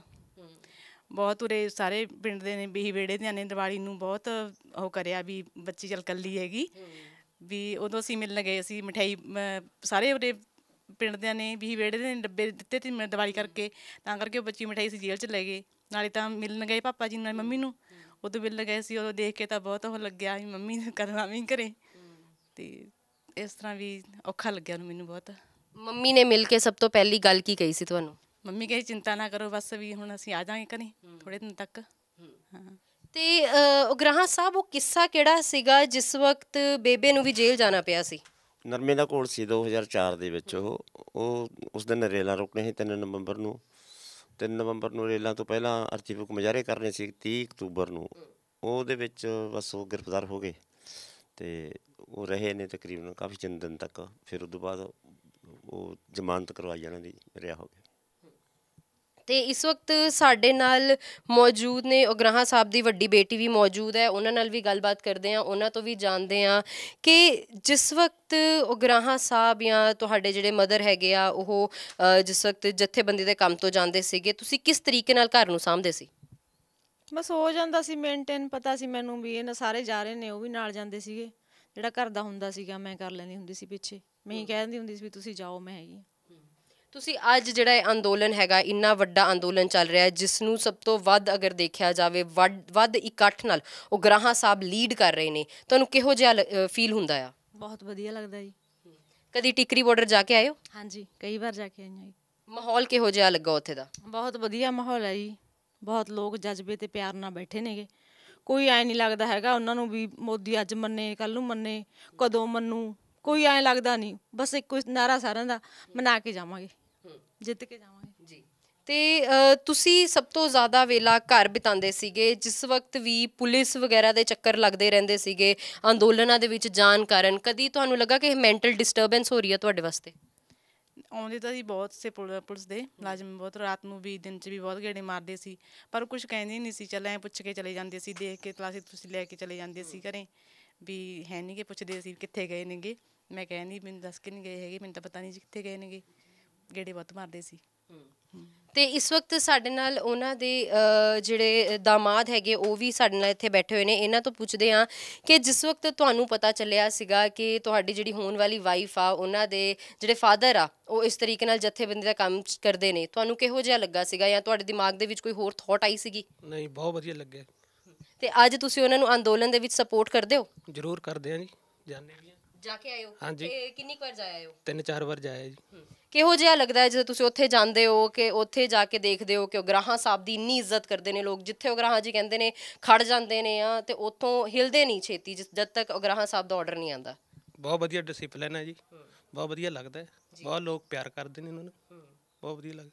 ਬਹੁਤ ਉਰੇ ਸਾਰੇ ਪਿੰਡ ਦੇ ਨੇ ਵੀ ਵੇੜੇ ਦੇ ਨੇ ਦਿਵਾਲੀ ਨੂੰ ਬਹੁਤ ਉਹ ਕਰਿਆ ਵੀ ਬੱਚੀ ਚਲ ਕੱਲੀ ਹੈਗੀ ਵੀ ਉਦੋਂ ਅਸੀਂ ਮਿਲਣ ਗਏ ਸੀ ਮਠਾਈ ਸਾਰੇ ਉਰੇ ਪਿੰਡਦਿਆਂ ਨੇ ਵੀ ਵੇੜੇ ਦੇ ਡੱਬੇ ਦਿੱਤੇ ਤੇ ਮੈਂ ਦਵਾਈ ਕਰਕੇ ਤਾਂ ਕਰਕੇ ਉਹ ਬੱਚੀ ਮਠਾਈ ਸੀ ਜੇਲ੍ਹ ਚ ਲੈ ਗਏ ਨਾਲੇ ਤਾਂ ਮਿਲਣ ਗਏ ਪਾਪਾ ਜੀ ਨਾਲ ਮੰਮੀ ਨੂੰ ਉਦੋਂ ਮਿਲਣ ਗਏ ਸੀ ਉਦੋਂ ਦੇਖ ਕੇ ਤਾਂ ਬਹੁਤ ਉਹ ਲੱਗਿਆ ਵੀ ਮੰਮੀ ਨੇ ਕਰਨਾ ਵੀ ਕਰੇ ਤੇ ਇਸ ਤਰ੍ਹਾਂ ਵੀ ਔਖਾ ਲੱਗਿਆ ਨੂੰ ਮੈਨੂੰ ਬਹੁਤ ਮੰਮੀ ਨੇ ਮਿਲ ਕੇ ਸਭ ਤੋਂ ਪਹਿਲੀ ਗੱਲ ਕੀ ਕਹੀ ਸੀ ਤੁਹਾਨੂੰ ਮੰਮੀ ਕਹੇ ਚਿੰਤਾ ਨਾ ਕਰੋ ਬਸ ਵੀ ਹੁਣ ਅਸੀਂ ਆ ਜਾਾਂਗੇ ਕਰੀ ਥੋੜੇ ਦਿਨ ਤੱਕ ਤੇ ਤੇ ਉਗਰਾਹਾਂ ਸਾਹਿਬ ਉਹ ਕਿੱਸਾ ਕਿਹੜਾ ਸੀਗਾ ਜਿਸ ਵਕਤ ਬੇਬੇ ਨੂੰ ਵੀ ਜੇਲ੍ਹ ਜਾਣਾ ਪਿਆ ਸੀ ਨਰਮੇ ਦਾ ਘੋਲ ਸੀ 2004 ਦੇ ਵਿੱਚ ਉਹ ਉਹ ਉਸ ਦਿਨ ਰੇਲਾ ਰੁਕਣੇ ਸੀ 3 ਨਵੰਬਰ ਨੂੰ 3 ਨਵੰਬਰ ਨੂੰ ਰੇਲਾਂ ਤੋਂ ਪਹਿਲਾਂ ਬੁੱਕ ਮਜਾਰੇ ਕਰਨੇ ਸੀ 30 ਅਕਤੂਬਰ ਨੂੰ ਉਹਦੇ ਵਿੱਚ ਬਸ ਉਹ ਗ੍ਰਿਫਤਾਰ ਹੋ ਗਏ ਤੇ ਉਹ ਰਹੇ ਨੇ ਤਕਰੀਬਨ ਕਾਫੀ ਦਿਨ ਤੱਕ ਫਿਰ ਉਸ ਤੋਂ ਬਾਅਦ ਉਹ ਜ਼ਮਾਨਤ ਕਰਵਾਈ ਜਾਣਾਂ ਦੀ ਰਿਹਾ ਹੋ ਗਿਆ ਤੇ ਇਸ ਵਕਤ ਸਾਡੇ ਨਾਲ ਮੌਜੂਦ ਨੇ ਉਗਰਾਹਾ ਸਾਹਿਬ ਦੀ ਵੱਡੀ ਬੇਟੀ ਵੀ ਮੌਜੂਦ ਹੈ ਉਹਨਾਂ ਨਾਲ ਵੀ ਗੱਲਬਾਤ ਕਰਦੇ ਆ ਉਹਨਾਂ ਤੋਂ ਵੀ ਜਾਣਦੇ ਆ ਕਿ ਜਿਸ ਵਕਤ ਉਗਰਾਹਾ ਸਾਹਿਬ ਜਾਂ ਤੁਹਾਡੇ ਜਿਹੜੇ ਮਦਰ ਹੈਗੇ ਆ ਉਹ ਜਿਸ ਵਕਤ ਜਥੇਬੰਦੀ ਦੇ ਕੰਮ ਤੋਂ ਜਾਂਦੇ ਸੀਗੇ ਤੁਸੀਂ ਕਿਸ ਤਰੀਕੇ ਨਾਲ ਘਰ ਨੂੰ ਸਾਂਭਦੇ ਸੀ ਬਸ ਹੋ ਜਾਂਦਾ ਸੀ ਮੇਨਟੇਨ ਪਤਾ ਸੀ ਮੈਨੂੰ ਵੀ ਇਹਨਾਂ ਸਾਰੇ ਜਾ ਰਹੇ ਨੇ ਉਹ ਵੀ ਨਾਲ ਜਾਂਦੇ ਸੀਗੇ ਜਿਹੜਾ ਘਰ ਦਾ ਹੁੰਦਾ ਸੀਗਾ ਮੈਂ ਕਰ ਲੈਂਦੀ ਹੁੰਦੀ ਸੀ ਪਿੱਛੇ ਮੈਂ ਹੀ ਕਹਿੰਦੀ ਹੁੰਦੀ ਸੀ ਵੀ ਤੁਸੀਂ ਜਾਓ ਮੈਂ ਹੈਗੀ ਤੁਸੀਂ ਅੱਜ ਜਿਹੜਾ ਇਹ ਅੰਦੋਲਨ ਹੈਗਾ ਇੰਨਾ ਵੱਡਾ ਅੰਦੋਲਨ ਚੱਲ ਰਿਹਾ ਹੈ ਜਿਸ ਨੂੰ ਸਭ ਤੋਂ ਵੱਧ ਅਗਰ ਦੇਖਿਆ ਜਾਵੇ ਵੱਧ ਇਕੱਠ ਨਾਲ ਉਹ ਗ੍ਰਾਹਾਂ ਸਾਹਿਬ ਲੀਡ ਕਰ ਰਹੇ ਨੇ ਤੁਹਾਨੂੰ ਕਿਹੋ ਜਿਹਾ ਫੀਲ ਹੁੰਦਾ ਆ ਬਹੁਤ ਵਧੀਆ ਲੱਗਦਾ ਜੀ ਕਦੀ ਟਿਕਰੀ ਬਾਰਡਰ ਜਾ ਕੇ ਆਏ ਹੋ ਹਾਂਜੀ ਕਈ ਵਾਰ ਜਾ ਕੇ ਆਈ ਹਾਂ ਜੀ ਮਾਹੌਲ ਕਿਹੋ ਜਿਹਾ ਲੱਗਾ ਉੱਥੇ ਦਾ ਬਹੁਤ ਵਧੀਆ ਮਾਹੌਲ ਹੈ ਜੀ ਬਹੁਤ ਲੋਕ ਜਜ਼ਬੇ ਤੇ ਪਿਆਰ ਨਾਲ ਬੈਠੇ ਨੇਗੇ ਕੋਈ ਐ ਨਹੀਂ ਲੱਗਦਾ ਹੈਗਾ ਉਹਨਾਂ ਨੂੰ ਵੀ ਮੋਦੀ ਅੱਜ ਮੰਨੇ ਕੱਲ ਨੂੰ ਮੰਨੇ ਕਦੋਂ ਮੰਨੂ ਕੋਈ ਐ ਲੱਗਦਾ ਨਹੀਂ ਬਸ ਇੱਕੋ ਨਾਰਾ ਸਾਰਿਆਂ ਦਾ ਮਨਾ ਕੇ ਜਾਵਾਂਗੇ ਜਿੱਤ ਕੇ ਜਾਵਾਂਗੇ ਜੀ ਤੇ ਤੁਸੀਂ ਸਭ ਤੋਂ ਜ਼ਿਆਦਾ ਵੇਲਾ ਘਰ ਬਿਤਾਉਂਦੇ ਸੀਗੇ ਜਿਸ ਵਕਤ ਵੀ ਪੁਲਿਸ ਵਗੈਰਾ ਦੇ ਚੱਕਰ ਲੱਗਦੇ ਰਹਿੰਦੇ ਸੀਗੇ ਅੰਦੋਲਨਾਂ ਦੇ ਵਿੱਚ ਜਾਣ ਕਾਰਨ ਕਦੀ ਤੁਹਾਨੂੰ ਲੱਗਾ ਕਿ ਇਹ ਮੈਂਟਲ ਡਿਸਟਰਬੈਂਸ ਹੋ ਰਹੀ ਹੈ ਤੁਹਾਡੇ ਵਾਸਤੇ ਆਉਂਦੇ ਤਾਂ ਜੀ ਬਹੁਤ ਸੇ ਪੁਲਿਸ ਦੇ ਮੁਲਾਜ਼ਮ ਬਹੁਤ ਰਾਤ ਨੂੰ ਵੀ ਦਿਨ 'ਚ ਵੀ ਬਹੁਤ ਗੇੜੇ ਮਾਰਦੇ ਸੀ ਪਰ ਕੁਝ ਕਹਿੰਦੇ ਨਹੀਂ ਸੀ ਚੱਲ ਐ ਪੁੱਛ ਕੇ ਚਲੇ ਜਾਂਦੇ ਸੀ ਦੇਖ ਕੇ ਤਲਾਸ਼ੀ ਤੁਸੀਂ ਲੈ ਕੇ ਚਲੇ ਜਾਂਦੇ ਸੀ ਘਰੇ ਵੀ ਹੈ ਨਹੀਂਗੇ ਪੁੱਛਦੇ ਸੀ ਕਿੱਥੇ ਗਏ ਨੇਗੇ ਮੈਂ ਕਹਿੰਦੀ ਮੈਨੂੰ ਦੱਸ ਕੇ ਨਹੀਂ ਗਏ ਹੈਗੇ ਮੈਨੂੰ ਤਾਂ ਪਤਾ ਨਹੀਂ ਜੀ ਕਿੱਥੇ ਗਏ ਨੇਗੇ ਗੇੜੇ ਬਹੁਤ ਮਾਰਦੇ ਸੀ ਤੇ ਇਸ ਵਕਤ ਸਾਡੇ ਨਾਲ ਉਹਨਾਂ ਦੇ ਜਿਹੜੇ ਦਾਮਾਦ ਹੈਗੇ ਉਹ ਵੀ ਸਾਡੇ ਨਾਲ ਇੱਥੇ ਬੈਠੇ ਹੋਏ ਨੇ ਇਹਨਾਂ ਤੋਂ ਪੁੱਛਦੇ ਆ ਕਿ ਜਿਸ ਵਕਤ ਤੁਹਾਨੂੰ ਪਤਾ ਚੱਲਿਆ ਸੀਗਾ ਕਿ ਤੁਹਾਡੀ ਜਿਹੜੀ ਹੋਣ ਵਾਲੀ ਵਾਈਫ ਆ ਉਹਨਾਂ ਦੇ ਜਿਹੜੇ ਫਾਦਰ ਆ ਉਹ ਇਸ ਤਰੀਕੇ ਨਾਲ ਜਥੇਬੰਦੀ ਦਾ ਕੰਮ ਕਰਦੇ ਨੇ ਤੁਹਾਨੂੰ ਕਿਹੋ ਜਿਹਾ ਲੱਗਾ ਸੀਗਾ ਜਾਂ ਤੁਹਾਡੇ ਦਿਮਾਗ ਦੇ ਵਿੱਚ ਕੋਈ ਹੋਰ ਥਾਟ ਆਈ ਸੀਗੀ ਨਹੀਂ ਬਹੁਤ ਵਧੀਆ ਲੱਗਿਆ ਤੇ ਅੱਜ ਤੁਸੀਂ ਉਹਨਾਂ ਨੂੰ ਅੰਦੋਲਨ ਦੇ ਵਿੱਚ ਸਪੋਰਟ ਕਰਦੇ ਹੋ ਜ਼ਰੂਰ ਕਰਦੇ ਆ ਜੀ ਜਾਣੇ ਵੀ ਜਾ ਕੇ ਆਏ ਹੋ ਤੇ ਕਿੰਨੀ ਵਾਰ ਜਾਇਆ ਹੋ ਤਿੰਨ ਚਾਰ ਵਾਰ ਜਾਇਆ ਜੀ ਕਿਹੋ ਜਿਹਾ ਲੱਗਦਾ ਹੈ ਜਦੋਂ ਤੁਸੀਂ ਉੱਥੇ ਜਾਂਦੇ ਹੋ ਕਿ ਉੱਥੇ ਜਾ ਕੇ ਦੇਖਦੇ ਹੋ ਕਿ ਉਹ ਗ੍ਰਾਹਾਂ ਸਾਹਿਬ ਦੀ ਇੰਨੀ ਇੱਜ਼ਤ ਕਰਦੇ ਨੇ ਲੋਕ ਜਿੱਥੇ ਉਹ ਗ੍ਰਾਹਾਂ ਜੀ ਕਹਿੰਦੇ ਨੇ ਖੜ ਜਾਂਦੇ ਨੇ ਆ ਤੇ ਉੱਥੋਂ ਹਿਲਦੇ ਨਹੀਂ ਛੇਤੀ ਜਦ ਤੱਕ ਉਹ ਗ੍ਰਾਹਾਂ ਸਾਹਿਬ ਦਾ ਆਰਡਰ ਨਹੀਂ ਆਂਦਾ ਬਹੁਤ ਵਧੀਆ ਡਿਸਪਲਿਨ ਹੈ ਜੀ ਬਹੁਤ ਵਧੀਆ ਲੱਗਦਾ ਹੈ। ਬਹੁਤ ਲੋਕ ਪਿਆਰ ਕਰਦੇ ਨੇ ਇਹਨਾਂ ਨੂੰ ਬਹੁਤ ਵਧੀਆ ਲੱਗਦਾ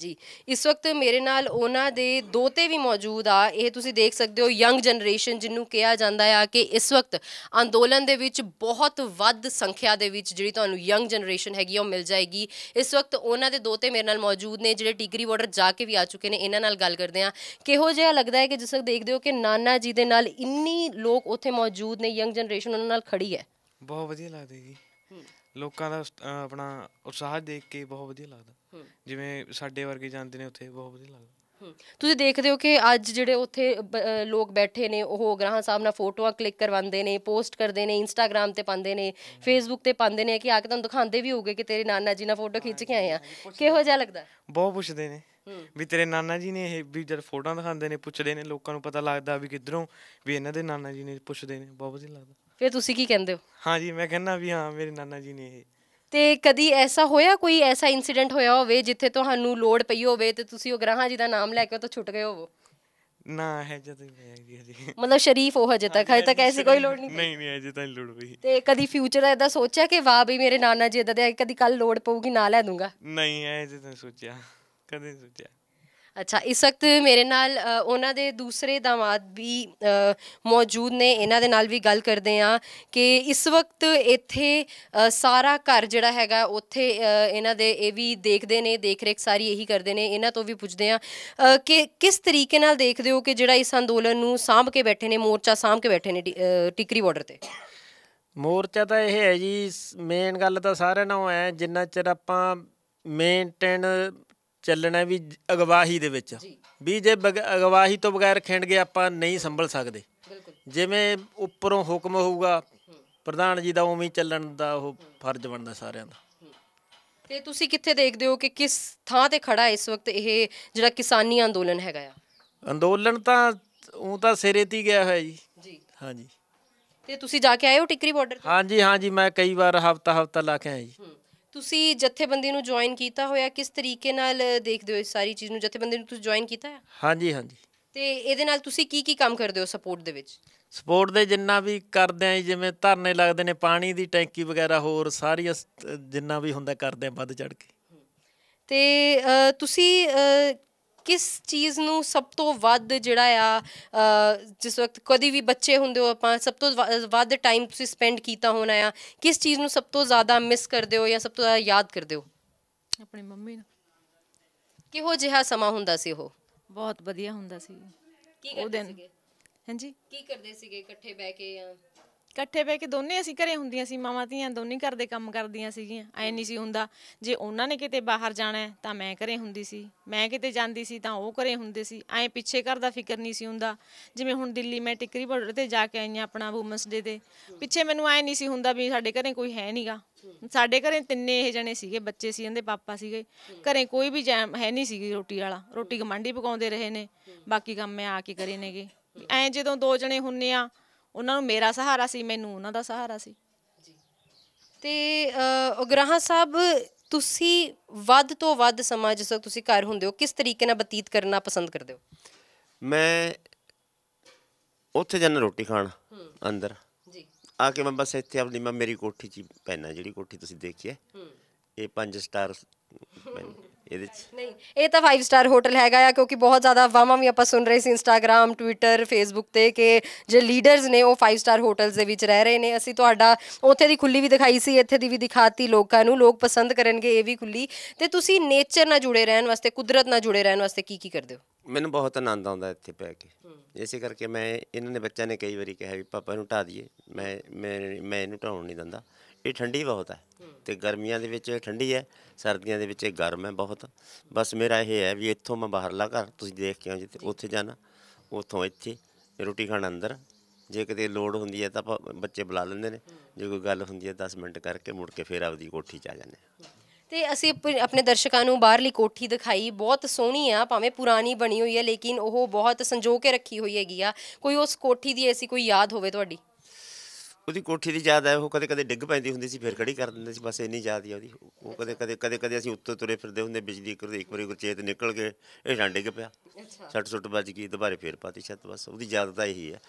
ਜੀ ਇਸ ਵਕਤ ਮੇਰੇ ਨਾਲ ਉਹਨਾਂ ਦੇ ਦੋਤੇ ਵੀ ਮੌਜੂਦ ਆ ਇਹ ਤੁਸੀਂ ਦੇਖ ਸਕਦੇ ਹੋ ਯੰਗ ਜਨਰੇਸ਼ਨ ਜਿੰਨੂੰ ਕਿਹਾ ਜਾਂਦਾ ਆ ਕਿ ਇਸ ਵਕਤ ਅੰਦੋਲਨ ਦੇ ਵਿੱਚ ਬਹੁਤ ਵੱਧ ਸੰਖਿਆ ਦੇ ਵਿੱਚ ਜਿਹੜੀ ਤੁਹਾਨੂੰ ਯੰਗ ਜਨਰੇਸ਼ਨ ਹੈਗੀ ਉਹ ਮਿਲ ਜਾਏਗੀ ਇਸ ਵਕਤ ਉਹਨਾਂ ਦੇ ਦੋਤੇ ਮੇਰੇ ਨਾਲ ਮੌਜੂਦ ਨੇ ਜਿਹੜੇ ਟਿਗਰੀ ਬਾਰਡਰ ਜਾ ਕੇ ਵੀ ਆ ਚੁੱਕੇ ਨੇ ਇਹਨਾਂ ਨਾਲ ਗੱਲ ਕਰਦੇ ਆ ਕਿਹੋ ਜਿਹਾ ਲੱਗਦਾ ਹੈ ਕਿ ਜਿਸ ਵਕਤ ਦੇਖਦੇ ਹੋ ਕਿ ਨਾਨਾ ਜੀ ਦੇ ਨਾਲ ਇੰਨੀ ਲੋਕ ਉੱਥੇ ਮੌਜੂਦ ਨੇ ਯੰਗ ਜਨਰੇਸ਼ਨ ਉਹਨਾਂ ਨਾਲ ਖੜੀ ਹੈ ਬਹੁਤ ਵਧੀਆ ਲੱਗਦਾ ਜੀ ਲੋਕਾਂ ਦਾ ਆਪਣਾ ਉਤਸ਼ਾਹ ਦੇਖ ਕੇ ਬਹੁਤ ਵਧੀਆ ਲੱਗਦਾ ਜਿਵੇਂ ਸਾਡੇ ਵਰਗੇ ਜਾਂਦੇ ਨੇ ਉੱਥੇ ਬਹੁਤ ਵਧੀਆ ਲੱਗਦਾ ਤੁਸੀਂ ਦੇਖਦੇ ਹੋ ਕਿ ਅੱਜ ਜਿਹੜੇ ਉੱਥੇ ਲੋਕ ਬੈਠੇ ਨੇ ਉਹ ਗ੍ਰਾਹਾਂ ਸਾਹਿਬ ਨਾਲ ਫੋਟੋਆਂ ਕਲਿੱਕ ਕਰਵਾਉਂਦੇ ਨੇ ਪੋਸਟ ਕਰਦੇ ਨੇ ਇੰਸਟਾਗ੍ਰam ਤੇ ਪਾਉਂਦੇ ਨੇ ਫੇਸਬੁੱਕ ਤੇ ਪਾਉਂਦੇ ਨੇ ਕਿ ਆ ਕੇ ਤੁਹਾਨੂੰ ਦਿਖਾਉਂਦੇ ਵੀ ਹੋਗੇ ਕਿ ਤੇਰੇ ਨਾਨਾ ਜੀ ਨਾਲ ਫੋਟੋ ਖਿੱਚ ਕੇ ਆਏ ਆ ਕਿਹੋ ਜਿਹਾ ਲੱਗਦਾ ਬਹੁਤ ਪੁੱਛਦੇ ਨੇ ਵੀ ਤੇਰੇ ਨਾਨਾ ਜੀ ਨੇ ਇਹ ਵੀ ਜਦ ਫੋਟੋਆਂ ਦਿਖਾਉਂਦੇ ਨੇ ਪੁੱਛਦੇ ਨੇ ਲੋਕਾਂ ਨੂੰ ਪਤਾ ਲੱਗਦਾ ਵੀ ਕਿੱਧਰੋਂ ਵੀ ਇਹਨਾਂ ਦੇ ਨਾਨਾ ਜੀ ਨੇ ਪੁੱਛਦੇ ਨੇ ਬਹੁਤ ਵਧੀਆ ਲੱਗਦਾ ਫਿਰ ਤੁਸੀਂ ਕੀ ਕਹਿੰਦੇ ਹੋ ਹਾਂ ਜੀ ਮੈਂ ਕਹਿੰਦਾ ਵੀ ਹਾਂ ਮੇਰੇ ਨਾਨਾ ਜੀ ਨੇ ਇਹ ਤੇ ਕਦੀ ਐਸਾ ਹੋਇਆ ਕੋਈ ਐਸਾ ਇਨਸੀਡੈਂਟ ਹੋਇਆ ਹੋਵੇ ਜਿੱਥੇ ਤੁਹਾਨੂੰ ਲੋੜ ਪਈ ਹੋਵੇ ਤੇ ਤੁਸੀਂ ਉਹ ਗ੍ਰਾਹਾਂ ਜੀ ਦਾ ਨਾਮ ਲੈ ਕੇ ਉਹ ਤੋਂ ਛੁੱਟ ਗਏ ਹੋਵੋ ਨਾ ਹੈ ਜਦ ਨਹੀਂ ਹਜੇ ਮਤਲਬ ਸ਼ਰੀਫ ਹੋ ਹਜੇ ਤੱਕ ਹਜੇ ਤੱਕ ਐਸੀ ਕੋਈ ਲੋੜ ਨਹੀਂ ਨਹੀਂ ਨਹੀਂ ਹਜੇ ਤਾਂ ਲੋੜ ਪਈ ਤੇ ਕਦੀ ਫਿਊਚਰ ਦਾ ਇਦਾਂ ਸੋਚਿਆ ਕਿ ਵਾਹ ਵੀ ਮੇਰੇ ਨਾਨਾ ਜੀ ਇਦਾਂ ਦੇ ਕਦੀ ਕੱਲ ਲੋੜ ਪਊਗੀ ਨਾ ਲੈ ਦੂੰਗਾ ਨਹੀਂ ਐ ਜੇ ਤਾਂ ਸੋਚਿਆ ਕਦੇ ਸੋਚਿਆ ਅੱਛਾ ਇਸ ਵਕਤ ਮੇਰੇ ਨਾਲ ਉਹਨਾਂ ਦੇ ਦੂਸਰੇ ਦਾਮਾਦ ਵੀ ਮੌਜੂਦ ਨੇ ਇਹਨਾਂ ਦੇ ਨਾਲ ਵੀ ਗੱਲ ਕਰਦੇ ਆ ਕਿ ਇਸ ਵਕਤ ਇੱਥੇ ਸਾਰਾ ਘਰ ਜਿਹੜਾ ਹੈਗਾ ਉੱਥੇ ਇਹਨਾਂ ਦੇ ਇਹ ਵੀ ਦੇਖਦੇ ਨੇ ਦੇਖਰੇਖ ਸਾਰੀ ਇਹੀ ਕਰਦੇ ਨੇ ਇਹਨਾਂ ਤੋਂ ਵੀ ਪੁੱਛਦੇ ਆ ਕਿ ਕਿਸ ਤਰੀਕੇ ਨਾਲ ਦੇਖਦੇ ਹੋ ਕਿ ਜਿਹੜਾ ਇਸ ਅੰਦੋਲਨ ਨੂੰ ਸਾਂਭ ਕੇ ਬੈਠੇ ਨੇ ਮੋਰਚਾ ਸਾਂਭ ਕੇ ਬੈਠੇ ਨੇ ਟਿਕਰੀ ਬਾਰਡਰ ਤੇ ਮੋਰਚਾ ਤਾਂ ਇਹ ਹੈ ਜੀ ਮੇਨ ਗੱਲ ਤਾਂ ਸਾਰਿਆਂ ਨੂੰ ਹੈ ਜਿੰਨਾ ਚਿਰ ਆਪਾਂ ਮੇਨਟੇਨ ਚੱਲਣਾ ਵੀ ਅਗਵਾਹੀ ਦੇ ਵਿੱਚ ਵੀ ਜੇ ਅਗਵਾਹੀ ਤੋਂ ਬਗੈਰ ਖਿੰਡ ਗਏ ਆਪਾਂ ਨਹੀਂ ਸੰਭਲ ਸਕਦੇ ਜਿਵੇਂ ਉੱਪਰੋਂ ਹੁਕਮ ਹੋਊਗਾ ਪ੍ਰਧਾਨ ਜੀ ਦਾ ਉਵੇਂ ਚੱਲਣ ਦਾ ਉਹ ਫਰਜ਼ ਬਣਦਾ ਸਾਰਿਆਂ ਦਾ ਤੇ ਤੁਸੀਂ ਕਿੱਥੇ ਦੇਖਦੇ ਹੋ ਕਿ ਕਿਸ ਥਾਂ ਤੇ ਖੜਾ ਇਸ ਵਕਤ ਇਹ ਜਿਹੜਾ ਕਿਸਾਨੀ ਅੰਦੋਲਨ ਹੈਗਾ ਆ ਅੰਦੋਲਨ ਤਾਂ ਉਹ ਤਾਂ ਸਿਰੇ ਤੇ ਗਿਆ ਹੋਇਆ ਜੀ ਜੀ ਹਾਂਜੀ ਤੇ ਤੁਸੀਂ ਜਾ ਕੇ ਆਏ ਹੋ ਟਿਕਰੀ ਬਾਰਡਰ ਤੇ ਹਾਂਜੀ ਹਾਂਜੀ ਮੈਂ ਕਈ ਵਾਰ ਹਫਤਾ ਹਫਤਾ ਲਾ ਕੇ ਆਇਆ ਜੀ ਤੁਸੀਂ ਜਥੇਬੰਦੀ ਨੂੰ ਜੁਆਇਨ ਕੀਤਾ ਹੋਇਆ ਕਿਸ ਤਰੀਕੇ ਨਾਲ ਦੇਖਦੇ ਹੋ ਇਸ ਸਾਰੀ ਚੀਜ਼ ਨੂੰ ਜਥੇਬੰਦੀ ਨੂੰ ਤੁਸੀਂ ਜੁਆਇਨ ਕੀਤਾ ਹੈ ਹਾਂਜੀ ਹਾਂਜੀ ਤੇ ਇਹਦੇ ਨਾਲ ਤੁਸੀਂ ਕੀ ਕੀ ਕੰਮ ਕਰਦੇ ਹੋ ਸਪੋਰਟ ਦੇ ਵਿੱਚ ਸਪੋਰਟ ਦੇ ਜਿੰਨਾ ਵੀ ਕਰਦੇ ਆ ਜਿਵੇਂ ਧਰਨੇ ਲੱਗਦੇ ਨੇ ਪਾਣੀ ਦੀ ਟੈਂਕੀ ਵਗੈਰਾ ਹੋਰ ਸਾਰੀ ਜਿੰਨਾ ਵੀ ਹੁੰਦਾ ਕਰਦੇ ਆ ਵੱਧ ਚੜ ਕੇ ਤੇ ਤੁਸੀਂ ਕਿਸ ਚੀਜ਼ ਨੂੰ ਸਭ ਤੋਂ ਵੱਧ ਜਿਹੜਾ ਆ ਜਿਸ ਵਕਤ ਕਦੀ ਵੀ ਬੱਚੇ ਹੁੰਦੇ ਹੋ ਆਪਾਂ ਸਭ ਤੋਂ ਵੱਧ ਟਾਈਮ ਤੁਸੀਂ ਸਪੈਂਡ ਕੀਤਾ ਹੋਣਾ ਆ ਕਿਸ ਚੀਜ਼ ਨੂੰ ਸਭ ਤੋਂ ਜ਼ਿਆਦਾ ਮਿਸ ਕਰਦੇ ਹੋ ਜਾਂ ਸਭ ਤੋਂ ਜ਼ਿਆਦਾ ਯਾਦ ਕਰਦੇ ਹੋ ਆਪਣੀ ਮੰਮੀ ਨੂੰ ਕਿਹੋ ਜਿਹਾ ਸਮਾਂ ਹੁੰਦਾ ਸੀ ਉਹ ਬਹੁਤ ਵਧੀਆ ਹੁੰਦਾ ਸੀ ਕੀ ਕਰਦੇ ਸੀਗੇ ਹਾਂਜੀ ਕੀ ਕਰਦੇ ਸੀਗੇ ਇਕੱਠੇ ਬਹਿ ਕੇ ਜਾਂ ਇਕੱਠੇ ਬਹਿ ਕੇ ਦੋਨੇ ਅਸੀਂ ਘਰੇ ਹੁੰਦੀਆਂ ਸੀ ਮਾਵਾਂ ਧੀਆਂ ਦੋਨੇ ਘਰ ਦੇ ਕੰਮ ਕਰਦੀਆਂ ਸੀਗੀਆਂ ਐ ਨਹੀਂ ਸੀ ਹੁੰਦਾ ਜੇ ਉਹਨਾਂ ਨੇ ਕਿਤੇ ਬਾਹਰ ਜਾਣਾ ਤਾਂ ਮੈਂ ਘਰੇ ਹੁੰਦੀ ਸੀ ਮੈਂ ਕਿਤੇ ਜਾਂਦੀ ਸੀ ਤਾਂ ਉਹ ਘਰੇ ਹੁੰਦੇ ਸੀ ਐ ਪਿੱਛੇ ਘਰ ਦਾ ਫਿਕਰ ਨਹੀਂ ਸੀ ਹੁੰਦਾ ਜਿਵੇਂ ਹੁਣ ਦਿੱਲੀ ਮੈਂ ਟਿਕਰੀ ਬਾਰਡਰ ਤੇ ਜਾ ਕੇ ਆਈ ਆ ਆਪਣਾ ਵੂਮਨਸ ਡੇ ਤੇ ਪਿੱਛੇ ਮੈਨੂੰ ਐ ਨਹੀਂ ਸੀ ਹੁੰਦਾ ਵੀ ਸਾਡੇ ਘਰੇ ਕੋਈ ਹੈ ਨਹੀਂਗਾ ਸਾਡੇ ਘਰੇ ਤਿੰਨੇ ਇਹ ਜਣੇ ਸੀਗੇ ਬੱਚੇ ਸੀ ਇਹਦੇ ਪਾਪਾ ਸੀਗੇ ਘਰੇ ਕੋਈ ਵੀ ਜੈਮ ਹੈ ਨਹੀਂ ਸੀਗੀ ਰੋਟੀ ਵਾਲਾ ਰੋਟੀ ਗਮਾਂਡੀ ਪਕਾਉਂਦੇ ਰਹੇ ਨੇ ਬਾਕੀ ਕੰਮ ਮੈਂ ਆ ਕੇ ਕਰੇ ਨੇਗੇ ਐ ਜਦੋਂ ਦੋ ਜਣੇ ਹੁੰਨੇ ਆ ਉਹਨਾਂ ਨੂੰ ਮੇਰਾ ਸਹਾਰਾ ਸੀ ਮੈਨੂੰ ਉਹਨਾਂ ਦਾ ਸਹਾਰਾ ਸੀ ਜੀ ਤੇ ਉਗਰਾਹਾਂ ਸਾਹਿਬ ਤੁਸੀਂ ਵੱਧ ਤੋਂ ਵੱਧ ਸਮਾਂ ਜਿਸ ਵਕਤ ਤੁਸੀਂ ਘਰ ਹੁੰਦੇ ਹੋ ਕਿਸ ਤਰੀਕੇ ਨਾਲ ਬਤੀਤ ਕਰਨਾ ਪਸੰਦ ਕਰਦੇ ਹੋ ਮੈਂ ਉੱਥੇ ਜਾਣਾ ਰੋਟੀ ਖਾਣ ਅੰਦਰ ਜੀ ਆ ਕੇ ਮੈਂ ਬਸ ਇੱਥੇ ਆਪਣੀ ਮੈਂ ਮੇਰੀ ਕੋਠੀ 'ਚ ਪੈਣਾ ਜਿਹੜੀ ਕੋਠੀ ਤੁਸੀਂ ਦੇਖੀ ਹੈ ਇਹ 5 ਸਟਾਰ ਪੈਣਾ ਇਹਦੇ ਚ ਨਹੀਂ ਇਹ ਤਾਂ 5 ਸਟਾਰ ਹੋਟਲ ਹੈਗਾ ਆ ਕਿਉਂਕਿ ਬਹੁਤ ਜ਼ਿਆਦਾ ਵਾਵਾ ਵੀ ਆਪਾਂ ਸੁਣ ਰਹੇ ਸੀ ਇੰਸਟਾਗ੍ਰam ਟਵਿੱਟਰ ਫੇਸਬੁੱਕ ਤੇ ਕਿ ਜੇ ਲੀਡਰਸ ਨੇ ਉਹ 5 ਸਟਾਰ ਹੋਟਲਸ ਦੇ ਵਿੱਚ ਰਹਿ ਰਹੇ ਨੇ ਅਸੀਂ ਤੁਹਾਡਾ ਉੱਥੇ ਦੀ ਖੁੱਲੀ ਵੀ ਦਿਖਾਈ ਸੀ ਇੱਥੇ ਦੀ ਵੀ ਦਿਖਾਤੀ ਲੋਕਾਂ ਨੂੰ ਲੋਕ ਪਸੰਦ ਕਰਨਗੇ ਇਹ ਵੀ ਖੁੱਲੀ ਤੇ ਤੁਸੀਂ ਨੇਚਰ ਨਾਲ ਜੁੜੇ ਰਹਿਣ ਵਾਸਤੇ ਕੁਦਰਤ ਨਾਲ ਜੁੜੇ ਰਹਿਣ ਵਾਸਤੇ ਕੀ ਕੀ ਕਰਦੇ ਹੋ ਮੈਨੂੰ ਬਹੁਤ ਆਨੰਦ ਆਉਂਦਾ ਇੱਥੇ ਪੈ ਕੇ ਇਸੇ ਕਰਕੇ ਮੈਂ ਇਹਨਾਂ ਨੇ ਬੱਚਿਆਂ ਨੇ ਕਈ ਵਾਰੀ ਕਿਹਾ ਵੀ ਪਾਪਾ ਨੂੰ ਢਾ ਦਈਏ ਮੈਂ ਮੈਂ ਇਹਨੂੰ ਢਾਉਣ ਨਹੀਂ ਦਿੰਦਾ ਇਹ ਠੰਡੀ ਬਹੁਤ ਹੈ ਤੇ ਗਰਮੀਆਂ ਦੇ ਵਿੱਚ ਇਹ ਠੰਡੀ ਹੈ ਸਰਦੀਆਂ ਦੇ ਵਿੱਚ ਇਹ ਗਰਮ ਹੈ ਬਹੁਤ ਬਸ ਮੇਰਾ ਇਹ ਹੈ ਵੀ ਇੱਥੋਂ ਮੈਂ ਬਾਹਰਲਾ ਘਰ ਤੁਸੀਂ ਦੇਖ ਕੇ ਆਓ ਜਿੱਥੇ ਉੱਥੇ ਜਾਣਾ ਉੱਥੋਂ ਇੱਥੇ ਰੋਟੀ ਖਾਣ ਅੰਦਰ ਜੇ ਕਿਤੇ ਲੋਡ ਹੁੰਦੀ ਹੈ ਤਾਂ ਬੱਚੇ ਬੁਲਾ ਲੈਂਦੇ ਨੇ ਜੇ ਕੋਈ ਗੱਲ ਹੁੰਦੀ ਹੈ 10 ਮਿੰਟ ਕਰਕੇ ਮੁੜ ਕੇ ਫੇਰ ਆਪਦੀ ਕੋਠੀ 'ਚ ਆ ਜਾਂਦੇ ਤੇ ਅਸੀਂ ਆਪਣੇ ਦਰਸ਼ਕਾਂ ਨੂੰ ਬਾਹਰਲੀ ਕੋਠੀ ਦਿਖਾਈ ਬਹੁਤ ਸੋਹਣੀ ਆ ਭਾਵੇਂ ਪੁਰਾਣੀ ਬਣੀ ਹੋਈ ਹੈ ਲੇਕਿਨ ਉਹ ਬਹੁਤ ਸੰਜੋ ਕੇ ਰੱਖੀ ਹੋਈ ਹੈਗੀ ਆ ਕੋਈ ਉਸ ਕੋਠੀ ਦੀ ਐਸੀ ਕੋਈ ਯਾਦ ਹੋਵੇ ਤੁਹਾਡੀ ਉਹਦੀ ਕੋਠੀ ਦੀ ਯਾਦ ਹੈ ਉਹ ਕਦੇ ਕਦੇ ਡਿੱਗ ਪੈਂਦੀ ਹੁੰਦੀ ਸੀ ਫਿਰ ਖੜੀ ਕਰ ਦਿੰਦੇ ਸੀ ਬਸ ਇੰਨੀ ਯਾਦ ਹੀ ਉਹਦੀ ਉਹ ਕਦੇ ਕਦੇ ਕਦੇ ਕਦੇ ਅਸੀਂ ਉੱਤੋਂ ਤੁਰੇ ਫਿਰਦੇ ਹੁੰਦੇ ਬਿਜਲੀ ਕਰਦੇ ਇੱਕ ਵਾਰੀ ਗੁਰਚੇਤ ਨਿਕਲ ਗਏ ਇਹ ਡਾਂ ਡਿੱਗ ਪਿਆ ਛੱਟ ਛੁੱਟ ਵੱਜ ਗਈ ਦੁਬਾਰੇ ਫੇਰ ਪਾਤੀ ਛੱਤ ਬਸ ਉਹਦੀ ਯਾਦ ਤਾਂ ਇਹੀ ਹੈ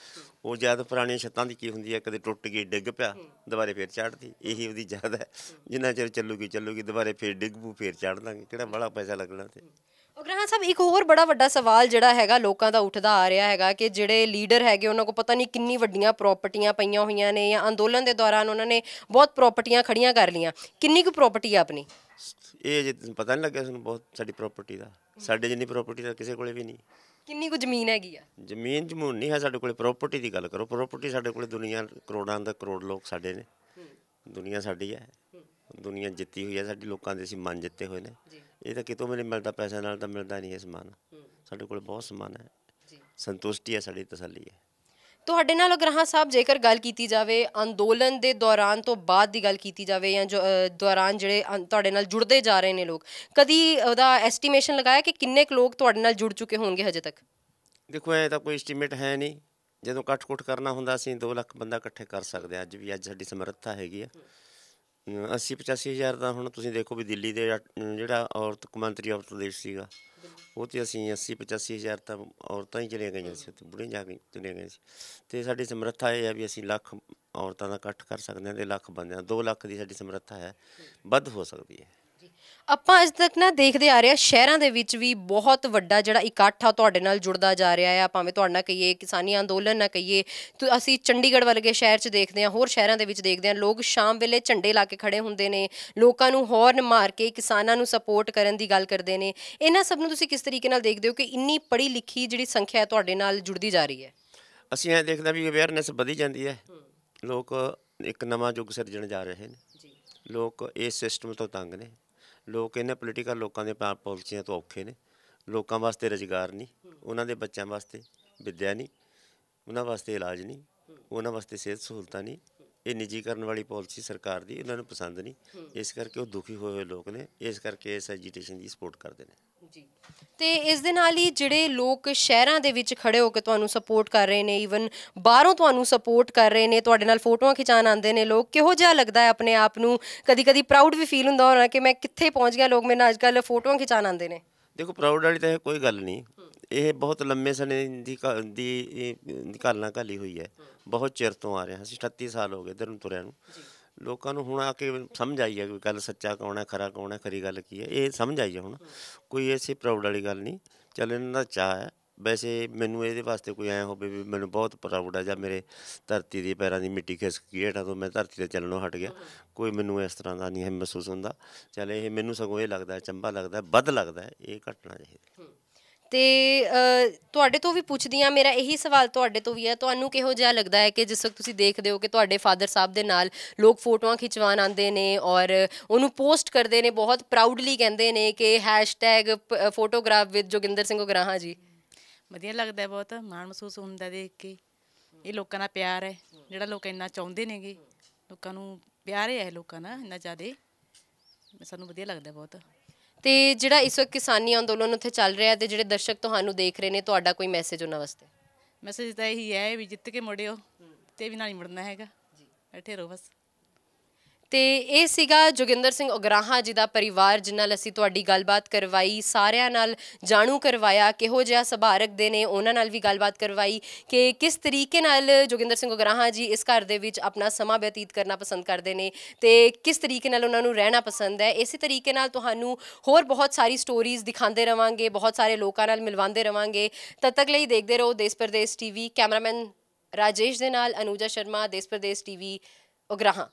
ਉਹ ਯਾਦ ਪੁਰਾਣੀਆਂ ਛੱਤਾਂ ਦੀ ਕੀ ਹੁੰਦੀ ਹੈ ਕਦੇ ਟੁੱਟ ਗਈ ਡਿੱਗ ਪਿਆ ਦੁਬਾਰੇ ਫੇਰ ਚੜ੍ਹਦੀ ਇਹੀ ਉਹਦੀ ਯਾਦ ਹੈ ਜਿੰਨਾ ਚਿਰ ਚੱਲੂਗੀ ਚੱਲੂਗੀ ਦੁਬਾਰੇ ਫੇਰ ਡਿੱਗ ਪੂ ਫੇਰ ਚੜ੍ਹ ਲਾਂਗੇ ਕਿਹੜਾ ਬੜਾ ਪੈਸਾ ਲੱਗਣਾ ਤੇ ਉਗਰਾਹਾਂ ਸਾਹਿਬ ਇੱਕ ਹੋਰ ਬੜਾ ਵੱਡਾ ਸਵਾਲ ਜਿਹੜਾ ਹੈਗਾ ਲੋਕਾਂ ਦਾ ਉੱਠਦਾ ਆ ਰਿਹਾ ਹੈਗਾ ਕਿ ਜਿਹੜੇ ਲੀਡਰ ਹੈਗੇ ਉਹਨਾਂ ਕੋ ਪਤਾ ਨਹੀਂ ਕਿੰਨੀ ਵੱਡੀਆਂ ਪ੍ਰਾਪਰਟੀਆਂ ਪਈਆਂ ਹੋਈਆਂ ਨੇ ਜਾਂ ਅੰਦੋਲਨ ਦੇ ਦੌਰਾਨ ਉਹਨਾਂ ਨੇ ਬਹੁਤ ਪ੍ਰਾਪਰਟੀਆਂ ਖੜੀਆਂ ਕਰ ਲੀਆਂ ਕਿੰਨੀ ਕੁ ਪ੍ਰਾਪਰਟੀ ਆ ਆਪਣੀ ਇਹ ਜੇ ਪਤਾ ਨਹੀਂ ਲੱਗਿਆ ਸਾਨੂੰ ਬਹੁਤ ਸਾਡੀ ਪ੍ਰਾਪਰਟੀ ਦਾ ਸਾਡੇ ਜਿੰਨੀ ਪ੍ਰਾਪਰਟੀ ਦਾ ਕਿਸੇ ਕੋਲੇ ਵੀ ਨਹੀਂ ਕਿੰਨੀ ਕੁ ਜ਼ਮੀਨ ਹੈਗੀ ਆ ਜ਼ਮੀਨ ਜਮੂਨ ਨਹੀਂ ਹੈ ਸਾਡੇ ਕੋਲੇ ਪ੍ਰਾਪਰਟੀ ਦੀ ਗੱਲ ਕਰੋ ਪ੍ਰਾਪਰਟੀ ਸਾਡੇ ਕੋਲੇ ਦੁਨੀਆ ਕਰੋੜਾਂ ਦਾ ਕਰੋੜ ਲੋਕ ਸਾਡੇ ਨੇ ਦੁਨੀਆ ਸਾਡੀ ਹੈ ਦੁਨੀਆ ਜਿੱਤੀ ਹੋਈ ਹੈ ਸਾਡੀ ਲੋਕਾਂ ਦੇ ਅਸੀਂ ਮਨ ਜਿੱਤੇ ਹੋਏ ਨੇ ਜੀ ਇਹ ਤਾਂ ਕਿਤੋਂ ਮੈਨੂੰ ਮਿਲਦਾ ਪੈਸੇ ਨਾਲ ਤਾਂ ਮਿਲਦਾ ਨਹੀਂ ਇਹ ਸਮਾਨ ਸਾਡੇ ਕੋਲ ਬਹੁਤ ਸਮਾਨ ਹੈ ਜੀ ਸੰਤੁਸ਼ਟੀ ਹੈ ਸਾਡੀ ਤਸੱਲੀ ਹੈ ਤੁਹਾਡੇ ਨਾਲ ਅਗਰਾਹਾ ਸਾਹਿਬ ਜੇਕਰ ਗੱਲ ਕੀਤੀ ਜਾਵੇ ਅੰਦੋਲਨ ਦੇ ਦੌਰਾਨ ਤੋਂ ਬਾਅਦ ਦੀ ਗੱਲ ਕੀਤੀ ਜਾਵੇ ਜਾਂ ਦੌਰਾਨ ਜਿਹੜੇ ਤੁਹਾਡੇ ਨਾਲ ਜੁੜਦੇ ਜਾ ਰਹੇ ਨੇ ਲੋਕ ਕਦੀ ਉਹਦਾ ਐਸਟੀਮੇਸ਼ਨ ਲਗਾਇਆ ਕਿ ਕਿੰਨੇ ਕੁ ਲੋਕ ਤੁਹਾਡੇ ਨਾਲ ਜੁੜ ਚੁੱਕੇ ਹੋਣਗੇ ਹਜੇ ਤੱਕ ਦੇਖੋ ਐ ਤਾਂ ਕੋਈ ਐਸਟੀਮੇਟ ਹੈ ਨਹੀਂ ਜਦੋਂ ਕੱਟ-ਕੁੱਟ ਕਰਨਾ ਹੁੰਦਾ ਸੀ 2 ਲੱਖ ਬੰਦਾ ਇਕੱਠੇ ਕਰ ਸਕਦੇ ਅੱਜ ਵੀ ਅੱਜ ਸਾਡੀ ਸਮਰੱਥਾ ਹੈਗੀ ਆ 80 85000 ਦਾ ਹੁਣ ਤੁਸੀਂ ਦੇਖੋ ਵੀ ਦਿੱਲੀ ਦੇ ਜਿਹੜਾ ਔਰਤ ਕਮੰਤਰੀ ਔਰਤ ਦੇਸ਼ ਸੀਗਾ ਉਹ ਤੇ ਅਸੀਂ 80 85000 ਤਾਂ ਔਰਤਾਂ ਹੀ ਚਲੀਆਂ ਗਈਆਂ ਸੀ ਤੇ ਬੁੜੇ ਜਾ ਗਈਆਂ ਚਲੀਆਂ ਗਏ ਸੀ ਤੇ ਸਾਡੀ ਸਮਰੱਥਾ ਇਹ ਹੈ ਵੀ ਅਸੀਂ ਲੱਖ ਔਰਤਾਂ ਦਾ ਇਕੱਠ ਕਰ ਸਕਦੇ ਹਾਂ ਤੇ ਲੱਖ ਬੰਦਿਆਂ 2 ਲੱਖ ਦੀ ਸਾਡੀ ਸਮਰੱਥਾ ਹੈ ਵੱਧ ਹੋ ਸਕਦੀ ਹੈ ਆਪਾਂ ਅਜ ਤੱਕ ਨਾ ਦੇਖਦੇ ਆ ਰਿਹਾ ਸ਼ਹਿਰਾਂ ਦੇ ਵਿੱਚ ਵੀ ਬਹੁਤ ਵੱਡਾ ਜਿਹੜਾ ਇਕੱਠ ਆ ਤੁਹਾਡੇ ਨਾਲ ਜੁੜਦਾ ਜਾ ਰਿਹਾ ਹੈ ਭਾਵੇਂ ਤੁਹਾਡਾ ਕਹੀਏ ਕਿਸਾਨੀ ਅੰਦੋਲਨ ਨਾ ਕਹੀਏ ਅਸੀਂ ਚੰਡੀਗੜ੍ਹ ਵਰਗੇ ਸ਼ਹਿਰ 'ਚ ਦੇਖਦੇ ਆ ਹੋਰ ਸ਼ਹਿਰਾਂ ਦੇ ਵਿੱਚ ਦੇਖਦੇ ਆ ਲੋਕ ਸ਼ਾਮ ਵੇਲੇ ਝੰਡੇ ਲਾ ਕੇ ਖੜੇ ਹੁੰਦੇ ਨੇ ਲੋਕਾਂ ਨੂੰ ਹੌਰਨ ਮਾਰ ਕੇ ਕਿਸਾਨਾਂ ਨੂੰ ਸਪੋਰਟ ਕਰਨ ਦੀ ਗੱਲ ਕਰਦੇ ਨੇ ਇਹਨਾਂ ਸਭ ਨੂੰ ਤੁਸੀਂ ਕਿਸ ਤਰੀਕੇ ਨਾਲ ਦੇਖਦੇ ਹੋ ਕਿ ਇੰਨੀ ਪੜ੍ਹੀ ਲਿਖੀ ਜਿਹੜੀ ਸੰਖਿਆ ਤੁਹਾਡੇ ਨਾਲ ਜੁੜਦੀ ਜਾ ਰਹੀ ਹੈ ਅਸੀਂ ਇਹ ਦੇਖਦਾ ਵੀ ਅਵੇਅਰਨੈਸ ਵਧੀ ਜਾਂਦੀ ਹੈ ਲੋਕ ਇੱਕ ਨਵਾਂ ਯੁੱਗ ਸਿਰਜਣ ਜਾ ਰਹੇ ਨੇ ਲੋਕ ਇਸ ਸਿਸਟਮ ਤੋਂ ਤੰਗ ਨੇ ਲੋਕ ਇਹਨਾਂ ਪੋਲੀਟੀਕਲ ਲੋਕਾਂ ਦੇ ਪਾਲਿਸੀਆਂ ਤੋਂ ਔਖੇ ਨੇ ਲੋਕਾਂ ਵਾਸਤੇ ਰੋਜ਼ਗਾਰ ਨਹੀਂ ਉਹਨਾਂ ਦੇ ਬੱਚਿਆਂ ਵਾਸਤੇ ਵਿਦਿਆ ਨਹੀਂ ਉਹਨਾਂ ਵਾਸਤੇ ਇਲਾਜ ਨਹੀਂ ਉਹਨਾਂ ਵਾਸਤੇ ਸਿਹਤ ਸਹੂਲਤਾਂ ਨਹੀਂ ਇਹ ਨਿੱਜੀਕਰਨ ਵਾਲੀ ਪਾਲਿਸੀ ਸਰਕਾਰ ਦੀ ਉਹਨਾਂ ਨੂੰ ਪਸੰਦ ਨਹੀਂ ਇਸ ਕਰਕੇ ਉਹ ਦੁਖੀ ਹੋਏ ਹੋਏ ਲੋਕ ਨੇ ਇਸ ਕਰਕੇ ਇਸ ਐਜੀਟੇਸ਼ਨ ਦੀ ਸਪੋਰਟ ਕਰਦੇ ਨੇ ਜੀ ਤੇ ਇਸ ਦੇ ਨਾਲ ਹੀ ਜਿਹੜੇ ਲੋਕ ਸ਼ਹਿਰਾਂ ਦੇ ਵਿੱਚ ਖੜੇ ਹੋ ਕੇ ਤੁਹਾਨੂੰ ਸਪੋਰਟ ਕਰ ਰਹੇ ਨੇ ਈਵਨ ਬਾਹਰੋਂ ਤੁਹਾਨੂੰ ਸਪੋਰਟ ਕਰ ਰਹੇ ਨੇ ਤੁਹਾਡੇ ਨਾਲ ਫੋਟੋਆਂ ਖਿਚਾਣ ਆਉਂਦੇ ਨੇ ਲੋਕ ਕਿਹੋ ਜਿਹਾ ਲੱਗਦਾ ਹੈ ਆਪਣੇ ਆਪ ਨੂੰ ਕਦੀ-ਕਦੀ ਪ੍ਰਾਊਡ ਵੀ ਫੀਲ ਹੁੰਦਾ ਹੋਣਾ ਕਿ ਮੈਂ ਕਿੱਥੇ ਪਹੁੰਚ ਗਿਆ ਲੋਕ ਮੇਰੇ ਨਾਲ ਕੱਲ ਫੋਟੋਆਂ ਖਿਚਾਣ ਆਉਂਦੇ ਨੇ ਦੇਖੋ ਪ੍ਰਾਊਡ ਵਾਲੀ ਤਾਂ ਕੋਈ ਗੱਲ ਨਹੀਂ ਇਹ ਬਹੁਤ ਲੰਮੇ ਸਮੇਂ ਦੀ ਦੀ ਨਿਕਾਲਣਾ ਕਾਲੀ ਹੋਈ ਹੈ ਬਹੁਤ ਚਿਰ ਤੋਂ ਆ ਰਿਹਾ ਸੀ 38 ਸਾਲ ਹੋ ਗਏ ਇਧਰ ਨੂੰ ਤੁਰਿਆਂ ਨੂੰ ਲੋਕਾਂ ਨੂੰ ਹੁਣ ਆ ਕੇ ਸਮਝ ਆਈ ਹੈ ਕਿ ਗੱਲ ਸੱਚਾ ਕੌਣ ਹੈ ਖਰਾ ਕੌਣ ਹੈ ਖਰੀ ਗੱਲ ਕੀ ਹੈ ਇਹ ਸਮਝ ਆਈ ਹੈ ਹੁਣ ਕੋਈ ਐਸੀ ਪ੍ਰਾਊਡ ਵਾਲੀ ਗੱਲ ਨਹੀਂ ਇਹਨਾਂ ਦਾ ਚਾਹ ਹੈ ਵੈਸੇ ਮੈਨੂੰ ਇਹਦੇ ਵਾਸਤੇ ਕੋਈ ਐ ਹੋਵੇ ਵੀ ਮੈਨੂੰ ਬਹੁਤ ਪ੍ਰਾਊਡ ਆ ਜਾਂ ਮੇਰੇ ਧਰਤੀ ਦੇ ਪੈਰਾਂ ਦੀ ਮਿੱਟੀ ਖਿਸਕ ਗਈ ਹੈ ਤਾਂ ਮੈਂ ਧਰਤੀ ਤੇ ਚੱਲਣੋਂ ਹਟ ਗਿਆ ਕੋਈ ਮੈਨੂੰ ਇਸ ਤਰ੍ਹਾਂ ਦਾ ਨਹੀਂ ਮਹਿਸੂਸ ਹੁੰਦਾ ਚਲ ਇਹ ਮੈਨੂੰ ਸਗੋਂ ਇਹ ਲੱਗਦਾ ਚੰਬਾ ਲੱਗਦਾ ਵੱਧ ਲੱਗਦਾ ਇਹ ਘਟਣਾ ਚਾਹੀਦਾ ਤੇ ਤੁਹਾਡੇ ਤੋਂ ਵੀ ਪੁੱਛਦੀ ਆ ਮੇਰਾ ਇਹੀ ਸਵਾਲ ਤੁਹਾਡੇ ਤੋਂ ਵੀ ਹੈ ਤੁਹਾਨੂੰ ਕਿਹੋ ਜਿਹਾ ਲੱਗਦਾ ਹੈ ਕਿ ਜਿਸ ਵਕਤ ਤੁਸੀਂ ਦੇਖਦੇ ਹੋ ਕਿ ਤੁਹਾਡੇ ਫਾਦਰ ਸਾਹਿਬ ਦੇ ਨਾਲ ਲੋਕ ਫੋਟੋਆਂ ਖਿਚਵਾਣ ਆਉਂਦੇ ਨੇ ਔਰ ਉਹਨੂੰ ਪੋਸਟ ਕਰਦੇ ਨੇ ਬਹੁਤ ਪ੍ਰਾਊਡਲੀ ਕਹਿੰਦੇ ਨੇ ਕਿ #ਫੋਟੋਗ੍ਰਾਫ ਵਿਦ ਜੋਗਿੰਦਰ ਸਿੰਘ ਉਗਰਾਹਾ ਜੀ ਵਧੀਆ ਲੱਗਦਾ ਬਹੁਤ ਮਾਣ ਮਹਿਸੂਸ ਹੁੰਦਾ ਦੇਖ ਕੇ ਇਹ ਲੋਕਾਂ ਦਾ ਪਿਆਰ ਹੈ ਜਿਹੜਾ ਲੋਕ ਇੰਨਾ ਚਾਹੁੰਦੇ ਨੇਗੇ ਲੋਕਾਂ ਨੂੰ ਪਿਆਰ ਹੈ ਲੋਕਾਂ ਦਾ ਇੰਨਾ ਜ਼ਿਆਦਾ ਸਾਨੂੰ ਵਧੀਆ ਲੱਗਦਾ ਬਹੁਤ ਤੇ ਜਿਹੜਾ ਇਸ ਵਕਤ ਕਿਸਾਨੀ ਅੰਦੋਲਨ ਉੱਥੇ ਚੱਲ ਰਿਹਾ ਤੇ ਜਿਹੜੇ ਦਰਸ਼ਕ ਤੁਹਾਨੂੰ ਦੇਖ ਰਹੇ ਨੇ ਤੁਹਾਡਾ ਕੋਈ ਮੈਸੇਜ ਉਹਨਾਂ ਵਾਸਤੇ ਮੈਸੇਜ ਤਾਂ ਇਹੀ ਹੈ ਵੀ ਜਿੱਤ ਕੇ ਮੁੜਿਓ ਤੇ ਵੀ ਨਾਲ ਹੀ ਮੁੜਨਾ ਹੈਗਾ ਜੀ ਬੈਠੇ ਰਹੋ ਬਸ ਤੇ ਇਹ ਸੀਗਾ ਜੋਗਿੰਦਰ ਸਿੰਘ ਉਗਰਾਹਾ ਜੀ ਦਾ ਪਰਿਵਾਰ ਜਿਨ੍ਹਾਂ ਨਾਲ ਅਸੀਂ ਤੁਹਾਡੀ ਗੱਲਬਾਤ ਕਰਵਾਈ ਸਾਰਿਆਂ ਨਾਲ ਜਾਣੂ ਕਰਵਾਇਆ ਕਿਹੋ ਜਿਹਾ ਸਭਾਰਕ ਦੇ ਨੇ ਉਹਨਾਂ ਨਾਲ ਵੀ ਗੱਲਬਾਤ ਕਰਵਾਈ ਕਿ ਕਿਸ ਤਰੀਕੇ ਨਾਲ ਜੋਗਿੰਦਰ ਸਿੰਘ ਉਗਰਾਹਾ ਜੀ ਇਸ ਘਰ ਦੇ ਵਿੱਚ ਆਪਣਾ ਸਮਾਂ ਬਤੀਤ ਕਰਨਾ ਪਸੰਦ ਕਰਦੇ ਨੇ ਤੇ ਕਿਸ ਤਰੀਕੇ ਨਾਲ ਉਹਨਾਂ ਨੂੰ ਰਹਿਣਾ ਪਸੰਦ ਹੈ ਇਸੇ ਤਰੀਕੇ ਨਾਲ ਤੁਹਾਨੂੰ ਹੋਰ ਬਹੁਤ ਸਾਰੀ ਸਟੋਰੀਜ਼ ਦਿਖਾਉਂਦੇ ਰਵਾਂਗੇ ਬਹੁਤ ਸਾਰੇ ਲੋਕਾਂ ਨਾਲ ਮਿਲਵਾਉਂਦੇ ਰਵਾਂਗੇ ਤਦ ਤੱਕ ਲਈ ਦੇਖਦੇ ਰਹੋ ਦੇਸ਼ ਪ੍ਰਦੇਸ਼ ਟੀਵੀ ਕੈਮਰਾਮੈਨ ਰਾਜੇਸ਼ ਦੇ ਨਾਲ ਅਨੂਜਾ ਸ਼ਰਮਾ ਦੇਸ਼ ਪ੍ਰਦੇਸ਼ ਟੀਵੀ ਉਗਰਾਹਾ